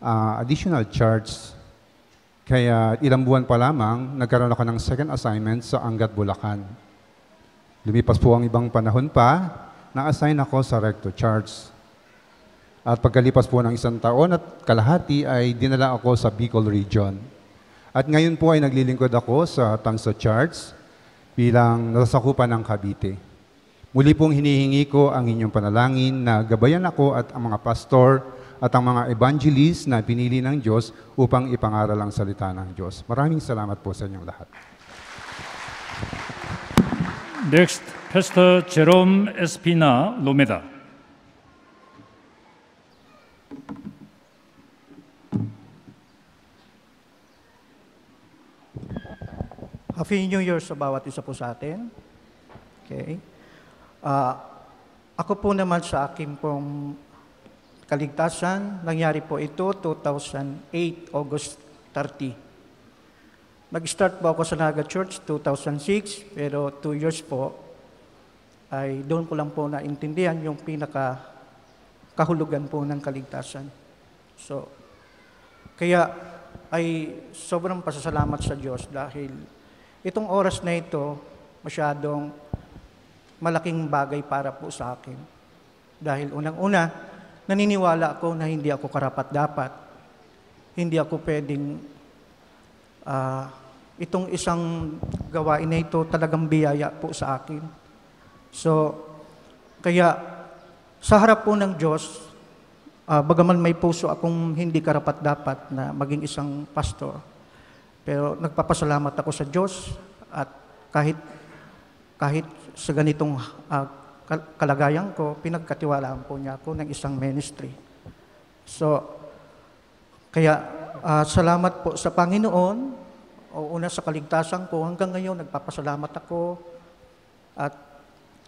uh, additional charge kaya ilang buwan pa lamang, nagkaroon ako ng second assignment sa Angat, Bulacan. Lumipas po ang ibang panahon pa, na-assign ako sa Recto Charge. At pagkalipas po ng isang taon at kalahati ay dinala ako sa Bicol Region. At ngayon po ay naglilingkod ako sa Tangso Charge bilang nasasakupan ng Cavite. Muli pong hinihingi ko ang inyong panalangin na gabayan ako at ang mga pastor at ang mga evangelist na pinili ng Diyos upang ipangaral ang salita ng Diyos. Maraming salamat po sa inyong lahat. Next, Pastor Jerome Espina Lomeda. Happy New Year sa bawat isa po sa atin. Okay. Uh, ako po naman sa akin pong kaligtasan. Nangyari po ito 2008, August 30. Nag-start po ako sa Naga Church 2006, pero two years po ay doon ko lang po naintindihan yung pinaka kahulugan po ng kaligtasan. So, kaya ay sobrang pasasalamat sa Diyos dahil itong oras na ito masyadong malaking bagay para po sa akin. Dahil unang-una, naniniwala ako na hindi ako karapat-dapat. Hindi ako pwedeng uh, itong isang gawain na ito talagang biyaya po sa akin. So, kaya sa harap po ng Diyos, uh, bagaman may puso akong hindi karapat-dapat na maging isang pastor, pero nagpapasalamat ako sa Diyos at kahit kahit sa ganitong uh, kalagayan ko, pinagkatiwalaan po niya ako ng isang ministry. So, kaya uh, salamat po sa Panginoon, o una sa kaligtasan ko, hanggang ngayon nagpapasalamat ako at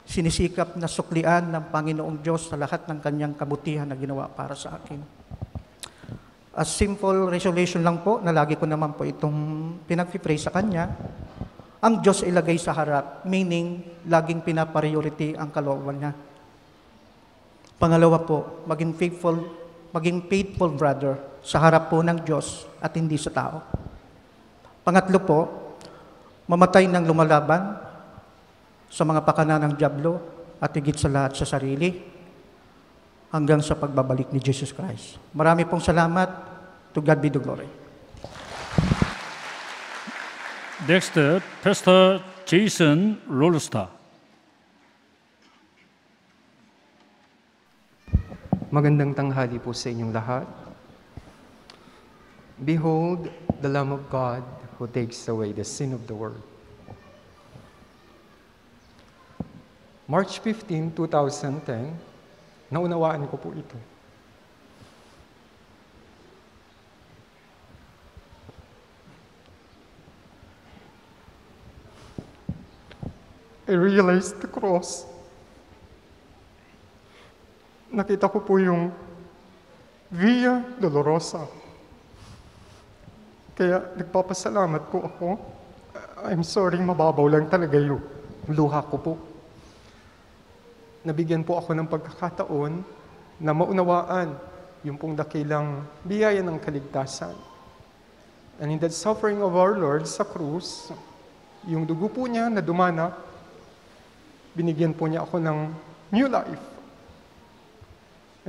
sinisikap na suklian ng Panginoong Diyos sa lahat ng kanyang kabutihan na ginawa para sa akin. A simple resolution lang po na lagi ko naman po itong pinagpipray sa Kanya ang Diyos ilagay sa harap, meaning laging pinapriority ang kalooban niya. Pangalawa po, maging faithful, maging faithful brother sa harap po ng Diyos at hindi sa tao. Pangatlo po, mamatay ng lumalaban sa mga pakana ng Diablo at higit sa lahat sa sarili hanggang sa pagbabalik ni Jesus Christ. Marami pong salamat. To God be the glory. Next, Pastor Jason Rolstar. Magandang tanghali po sa inyong lahat. Behold, the Lamb of God who takes away the sin of the world. March 15, 2010, naunawaan ko po ito. I realized the cross. Nakita ko po yung Via Dolorosa. Kaya nagpapasalamat po ako. I'm sorry, mababaw lang talaga yung luha ko po. Nabigyan po ako ng pagkakataon na maunawaan yung pong dakilang biyaya ng kaligtasan. And in that suffering of our Lord sa krus, yung dugo po niya na dumana binigyan po niya ako ng new life.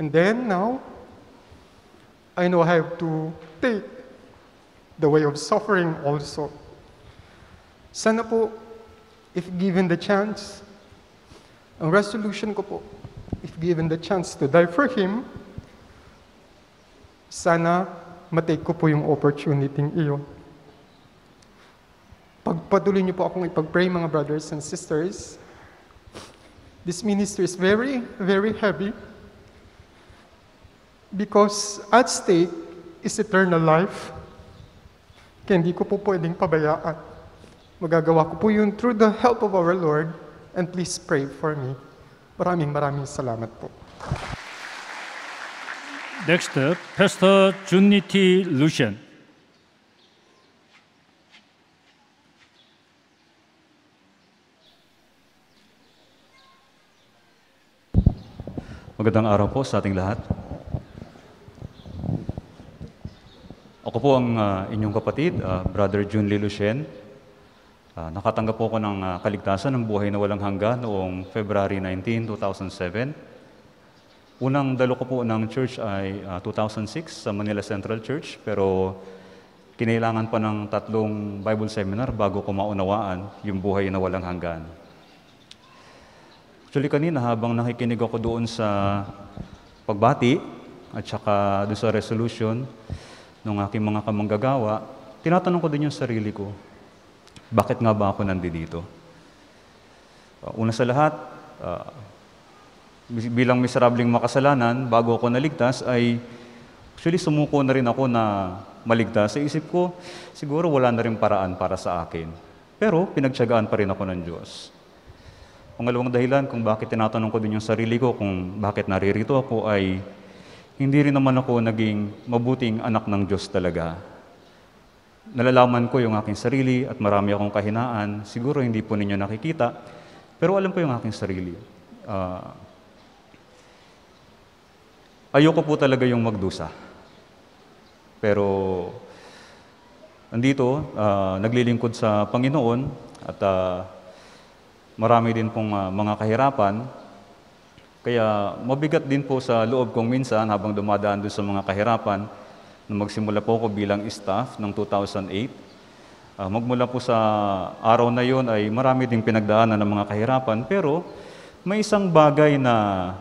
And then now, I know I have to take the way of suffering also. Sana po, if given the chance, ang resolution ko po, if given the chance to die for Him, sana matake ko po yung opportunity iyon. Pagpatuloy niyo po akong ipag-pray mga brothers and sisters, This ministry is very, very heavy because at stake is eternal life. Kaya hindi ko po pwedeng pabayaan. Magagawa ko po yun through the help of our Lord and please pray for me. Maraming maraming salamat po. Next up, Pastor Junity Lucian. Magandang araw po sa ating lahat. Ako po ang uh, inyong kapatid, uh, Brother Jun Lilushen. Uh, ah, nakatanggap po ako ng uh, kaligtasan ng buhay na walang hanggan noong February 19, 2007. Unang dalo ko po ng church ay uh, 2006 sa Manila Central Church, pero kinailangan pa ng tatlong Bible seminar bago ko maunawaan yung buhay na walang hanggan. Actually kanina habang nakikinig ako doon sa pagbati at saka doon sa resolution ng aking mga kamanggagawa, tinatanong ko din yung sarili ko, bakit nga ba ako nandito? Uh, una sa lahat, uh, bilang miserableng makasalanan, bago ako naligtas, ay actually sumuko na rin ako na maligtas. Sa isip ko, siguro wala na rin paraan para sa akin. Pero pinagtsagaan pa rin ako ng Diyos. Pangalawang dahilan kung bakit tinatanong ko din yung sarili ko kung bakit naririto ako ay hindi rin naman ako naging mabuting anak ng Diyos talaga. Nalalaman ko yung aking sarili at marami akong kahinaan. Siguro hindi po ninyo nakikita, pero alam ko yung aking sarili. Uh, ayoko po talaga yung magdusa. Pero nandito, uh, ah, naglilingkod sa Panginoon at uh, marami din pong uh, mga kahirapan. Kaya mabigat din po sa loob kong minsan habang dumadaan doon sa mga kahirapan na magsimula po ako bilang staff ng 2008. Uh, ah, magmula po sa araw na yon ay marami ding pinagdaanan ng mga kahirapan pero may isang bagay na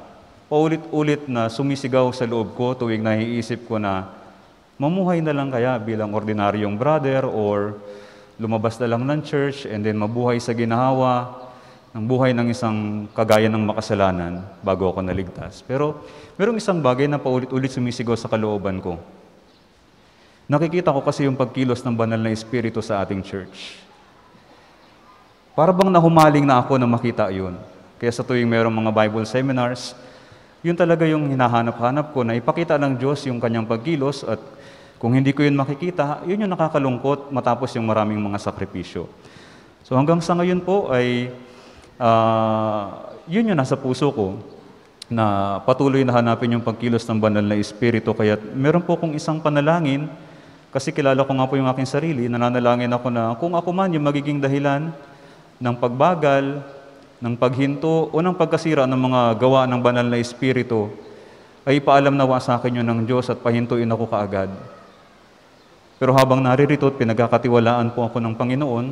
paulit-ulit na sumisigaw sa loob ko tuwing naiisip ko na mamuhay na lang kaya bilang ordinaryong brother or lumabas na lang ng church and then mabuhay sa ginahawa ng buhay ng isang kagaya ng makasalanan bago ako naligtas. Pero merong isang bagay na paulit-ulit sumisigaw sa kalooban ko. Nakikita ko kasi yung pagkilos ng banal na espiritu sa ating church. Para bang nahumaling na ako na makita yun. Kaya sa tuwing merong mga Bible seminars, yun talaga yung hinahanap-hanap ko na ipakita ng Diyos yung kanyang pagkilos at kung hindi ko yun makikita, yun yung nakakalungkot matapos yung maraming mga sakripisyo. So hanggang sa ngayon po ay uh, yun yung nasa puso ko na patuloy na hanapin yung pagkilos ng banal na espiritu. Kaya meron po akong isang panalangin, kasi kilala ko nga po yung aking sarili, nananalangin ako na kung ako man yung magiging dahilan ng pagbagal, ng paghinto o ng pagkasira ng mga gawa ng banal na espiritu, ay paalam nawa sa akin yun ng Diyos at pahintuin ako kaagad. Pero habang naririto at pinagkakatiwalaan po ako ng Panginoon,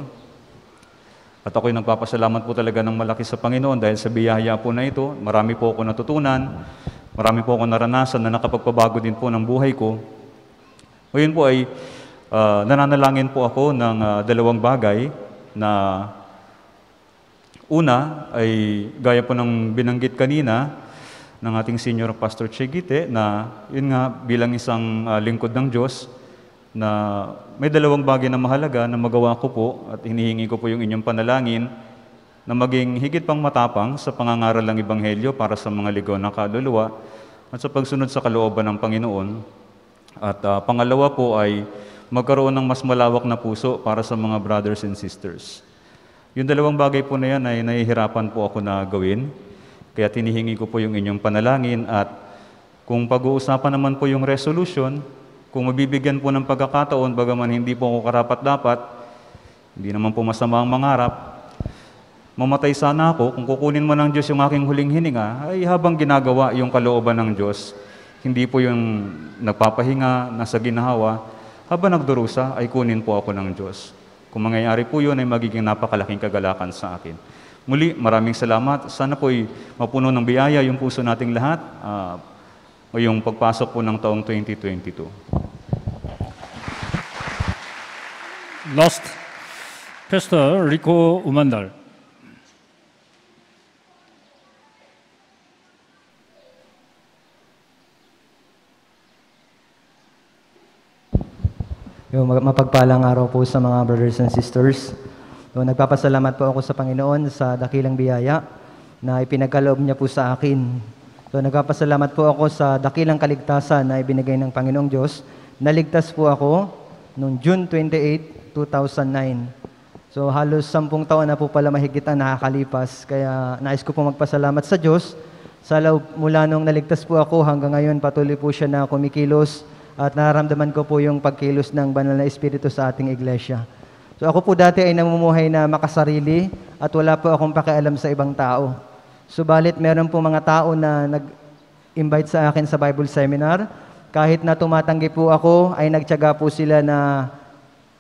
at ako'y nagpapasalamat po talaga ng malaki sa Panginoon dahil sa biyaya po na ito, marami po ako natutunan, marami po ako naranasan na nakapagpabago din po ng buhay ko. Ngayon po ay uh, nananalangin po ako ng uh, dalawang bagay na una ay gaya po ng binanggit kanina ng ating Senior Pastor Chigite na yun nga bilang isang uh, lingkod ng Diyos, na may dalawang bagay na mahalaga na magawa ko po at hinihingi ko po yung inyong panalangin na maging higit pang matapang sa pangangaral ng Ebanghelyo para sa mga ligaw na kaluluwa at sa pagsunod sa kalooban ng Panginoon. At uh, pangalawa po ay magkaroon ng mas malawak na puso para sa mga brothers and sisters. Yung dalawang bagay po na yan ay nahihirapan po ako na gawin. Kaya tinihingi ko po yung inyong panalangin at kung pag-uusapan naman po yung resolution, kung mabibigyan po ng pagkakataon, bagaman hindi po ako karapat-dapat, hindi naman po masama ang mangarap, mamatay sana ako kung kukunin mo ng Diyos yung aking huling hininga, ay habang ginagawa yung kalooban ng Diyos, hindi po yung nagpapahinga, nasa ginahawa, habang nagdurusa, ay kunin po ako ng Diyos. Kung mangyayari po yun, ay magiging napakalaking kagalakan sa akin. Muli, maraming salamat. Sana po'y mapuno ng biyaya yung puso nating lahat. Uh, o yung pagpasok po ng taong 2022. Last, Pastor Rico Umandal. Yung mapagpalang araw po sa mga brothers and sisters. So, nagpapasalamat po ako sa Panginoon sa dakilang biyaya na ipinagkaloob niya po sa akin So nagpapasalamat po ako sa dakilang kaligtasan na ibinigay ng Panginoong Diyos. Naligtas po ako noong June 28, 2009. So halos sampung taon na po pala mahigit na nakakalipas. Kaya nais ko po magpasalamat sa Diyos. Sa loob, mula nung naligtas po ako hanggang ngayon patuloy po siya na kumikilos at nararamdaman ko po yung pagkilos ng banal na espiritu sa ating iglesia. So ako po dati ay namumuhay na makasarili at wala po akong pakialam sa ibang tao. Subalit meron po mga tao na nag-invite sa akin sa Bible Seminar. Kahit na tumatanggi po ako, ay nagtyaga po sila na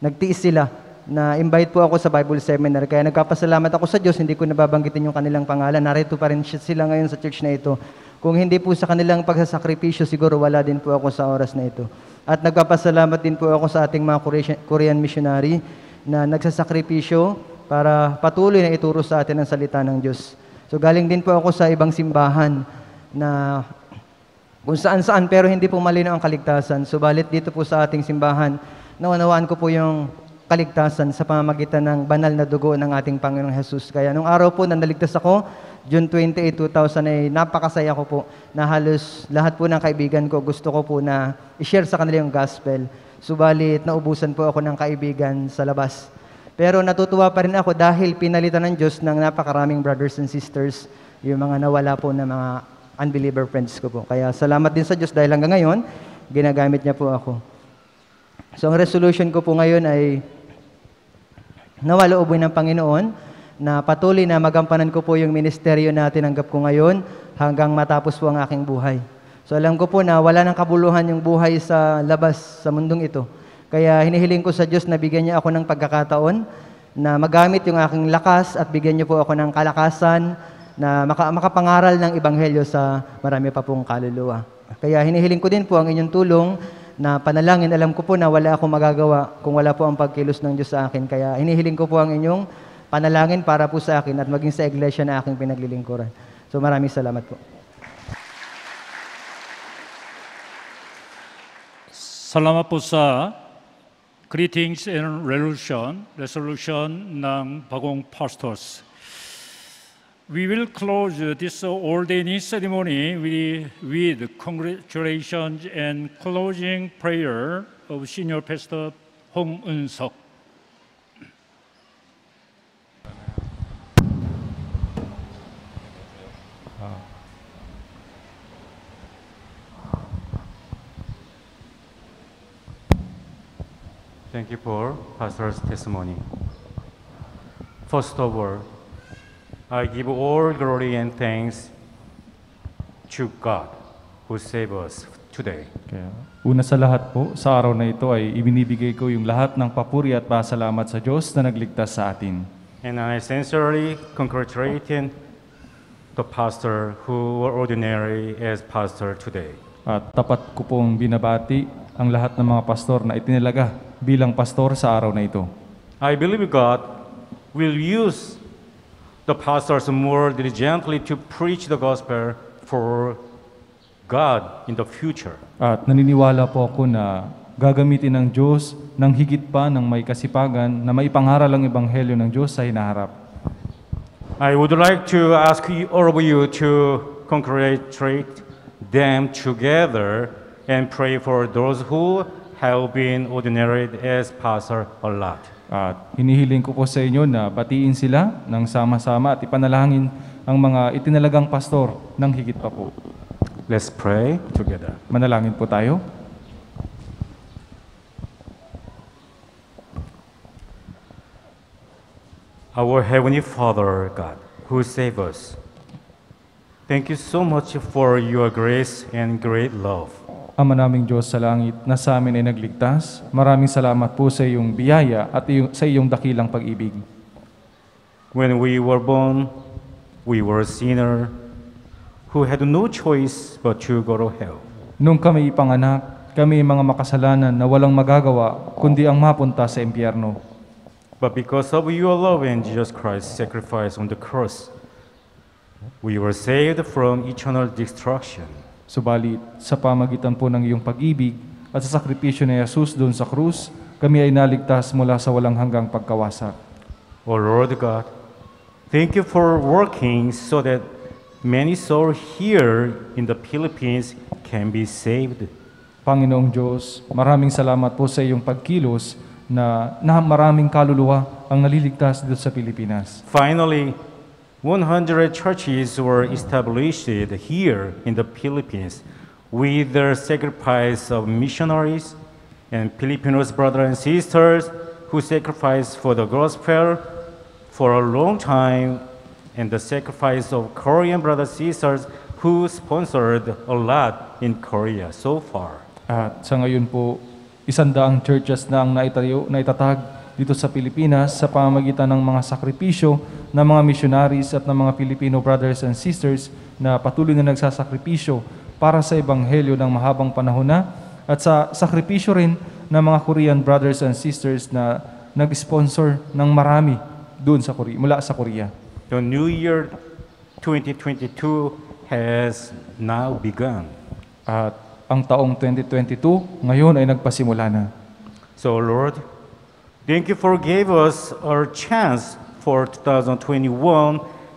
nagtiis sila na invite po ako sa Bible Seminar. Kaya nagkapasalamat ako sa Diyos, hindi ko nababanggitin yung kanilang pangalan. Narito pa rin sila ngayon sa church na ito. Kung hindi po sa kanilang pagsasakripisyo, siguro wala din po ako sa oras na ito. At nagpapasalamat din po ako sa ating mga Korean missionary na nagsasakripisyo para patuloy na ituro sa atin ang salita ng Diyos. So galing din po ako sa ibang simbahan na kung saan-saan pero hindi po malinaw ang kaligtasan. Subalit dito po sa ating simbahan, nawanawaan ko po yung kaligtasan sa pamamagitan ng banal na dugo ng ating Panginoong Jesus. Kaya nung araw po na naligtas ako, June 28, 2000, ay napakasaya ko po na halos lahat po ng kaibigan ko gusto ko po na i-share sa kanila yung gospel. Subalit naubusan po ako ng kaibigan sa labas pero natutuwa pa rin ako dahil pinalitan ng Diyos ng napakaraming brothers and sisters, yung mga nawala po ng mga unbeliever friends ko po. Kaya salamat din sa Diyos dahil hanggang ngayon, ginagamit niya po ako. So ang resolution ko po ngayon ay nawaloob ng Panginoon na patuloy na magampanan ko po yung ministeryo na tinanggap ko ngayon hanggang matapos po ang aking buhay. So alam ko po na wala ng kabuluhan yung buhay sa labas, sa mundong ito. Kaya hinihiling ko sa Diyos na bigyan niya ako ng pagkakataon na magamit yung aking lakas at bigyan niyo po ako ng kalakasan na maka, makapangaral ng Ebanghelyo sa marami pa pong kaluluwa. Kaya hinihiling ko din po ang inyong tulong na panalangin. Alam ko po na wala akong magagawa kung wala po ang pagkilos ng Diyos sa akin. Kaya hinihiling ko po ang inyong panalangin para po sa akin at maging sa iglesia na aking pinaglilingkuran. So maraming salamat po. Salamat po sa Greetings and resolution, resolution ng Bagong pastors. We will close this ordaining ceremony with, with congratulations and closing prayer of Senior Pastor Hong Eun-seok. Thank you for Pastor's testimony. First of all, I give all glory and thanks to God who saved us today. Kaya, una sa lahat po, sa araw na ito ay ibinibigay ko yung lahat ng papuri at pasalamat sa Diyos na nagligtas sa atin. And I sincerely congratulate the pastor who were ordinary as pastor today. At tapat ko pong binabati ang lahat ng mga pastor na itinalaga bilang pastor sa araw na ito. I believe God will use the pastors more diligently to preach the gospel for God in the future. At naniniwala po ako na gagamitin ng Diyos ng higit pa ng may kasipagan na maipangaral ang ebanghelyo ng Diyos sa hinaharap. I would like to ask all of you to congratulate them together and pray for those who have been ordinary as Pastor a lot. At hinihiling ko po sa inyo na batiin sila ng sama-sama at ipanalangin ang mga itinalagang pastor ng higit pa po. Let's pray together. Manalangin po tayo. Our Heavenly Father, God, who save us, thank you so much for your grace and great love. Ama naming Diyos sa langit, na sa amin ay nagligtas, maraming salamat po sa iyong biyaya at iyong, sa iyong dakilang pag-ibig. When we were born, we were a sinner who had no choice but to go to hell. Nung kami ipanganak, kami mga makasalanan na walang magagawa kundi ang mapunta sa impyerno. But because of your love and Jesus Christ's sacrifice on the cross, we were saved from eternal destruction. Subalit, sa pamagitan po ng iyong pag-ibig at sa sakripisyo ni Jesus doon sa krus, kami ay naligtas mula sa walang hanggang pagkawasak. O Lord God, thank you for working so that many souls here in the Philippines can be saved. Panginoong Diyos, maraming salamat po sa iyong pagkilos na, na maraming kaluluwa ang naliligtas dito sa Pilipinas. Finally, 100 churches were established here in the Philippines with the sacrifice of missionaries and Filipinos brothers and sisters who sacrificed for the gospel for a long time and the sacrifice of Korean brothers and sisters who sponsored a lot in Korea so far. At sa ngayon po, isandaang churches na ang naitayo, naitatag dito sa Pilipinas sa pamamagitan ng mga sakripisyo ng mga missionaries at ng mga Filipino brothers and sisters na patuloy na nagsasakripisyo para sa Ebanghelyo ng mahabang panahon na at sa sakripisyo rin ng mga Korean brothers and sisters na nag-sponsor ng marami doon sa Korea, mula sa Korea. The New Year 2022 has now begun. At ang taong 2022 ngayon ay nagpasimula na. So Lord, Thank you for giving us our chance for 2021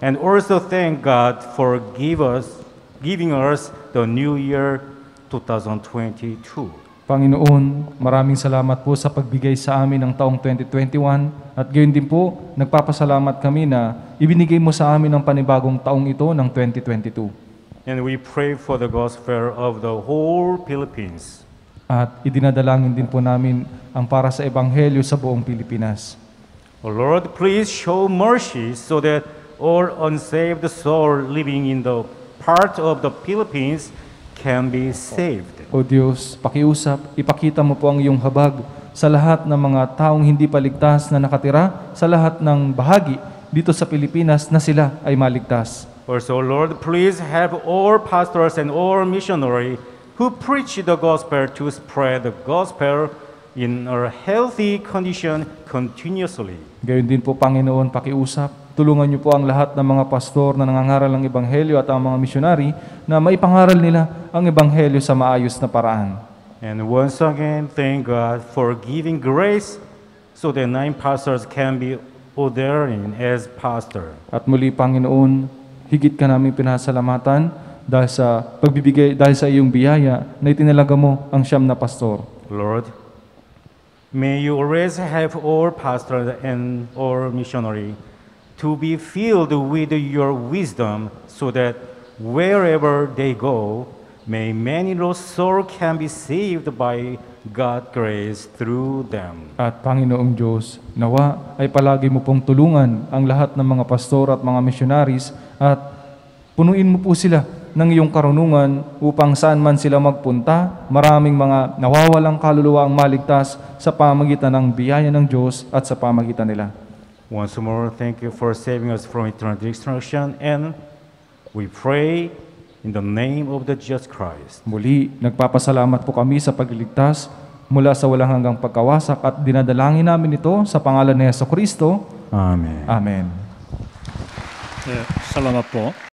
and also thank God for give us, giving us the new year 2022. Panginoon, maraming salamat po sa pagbigay sa amin ng taong 2021 at gayon din po, nagpapasalamat kami na ibinigay mo sa amin ang panibagong taong ito ng 2022. And we pray for the gospel of the whole Philippines. at idinadalangin din po namin ang para sa Ebanghelyo sa buong Pilipinas. O Lord, please show mercy so that all unsaved souls living in the part of the Philippines can be saved. O Diyos, pakiusap, ipakita mo po ang iyong habag sa lahat ng mga taong hindi paligtas na nakatira sa lahat ng bahagi dito sa Pilipinas na sila ay maligtas. Also, Lord, please help all pastors and all missionaries who preach the gospel to spread the gospel in a healthy condition continuously. Gayun din po, Panginoon, pakiusap. Tulungan niyo po ang lahat ng mga pastor na nangangaral ng Ebanghelyo at ang mga misyonary na maipangaral nila ang Ebanghelyo sa maayos na paraan. And once again, thank God for giving grace so that nine pastors can be ordained as pastor. At muli, Panginoon, higit ka namin pinasalamatan dahil sa pagbibigay, dahil sa iyong biyaya na itinalaga mo ang siyam na pastor. Lord, may you always have all pastors and all missionary to be filled with your wisdom so that wherever they go, may many lost souls can be saved by God's grace through them. At Panginoong Diyos, nawa ay palagi mo pong tulungan ang lahat ng mga pastor at mga missionaries at punuin mo po sila ng iyong karunungan upang saan man sila magpunta, maraming mga nawawalang kaluluwa ang maligtas sa pamagitan ng biyaya ng Diyos at sa pamagitan nila. Once more, thank you for saving us from eternal destruction and we pray in the name of the Jesus Christ. Muli, nagpapasalamat po kami sa pagliligtas mula sa walang hanggang pagkawasak at dinadalangin namin ito sa pangalan ni Yeso Kristo. Amen. Amen. Yeah, salamat po.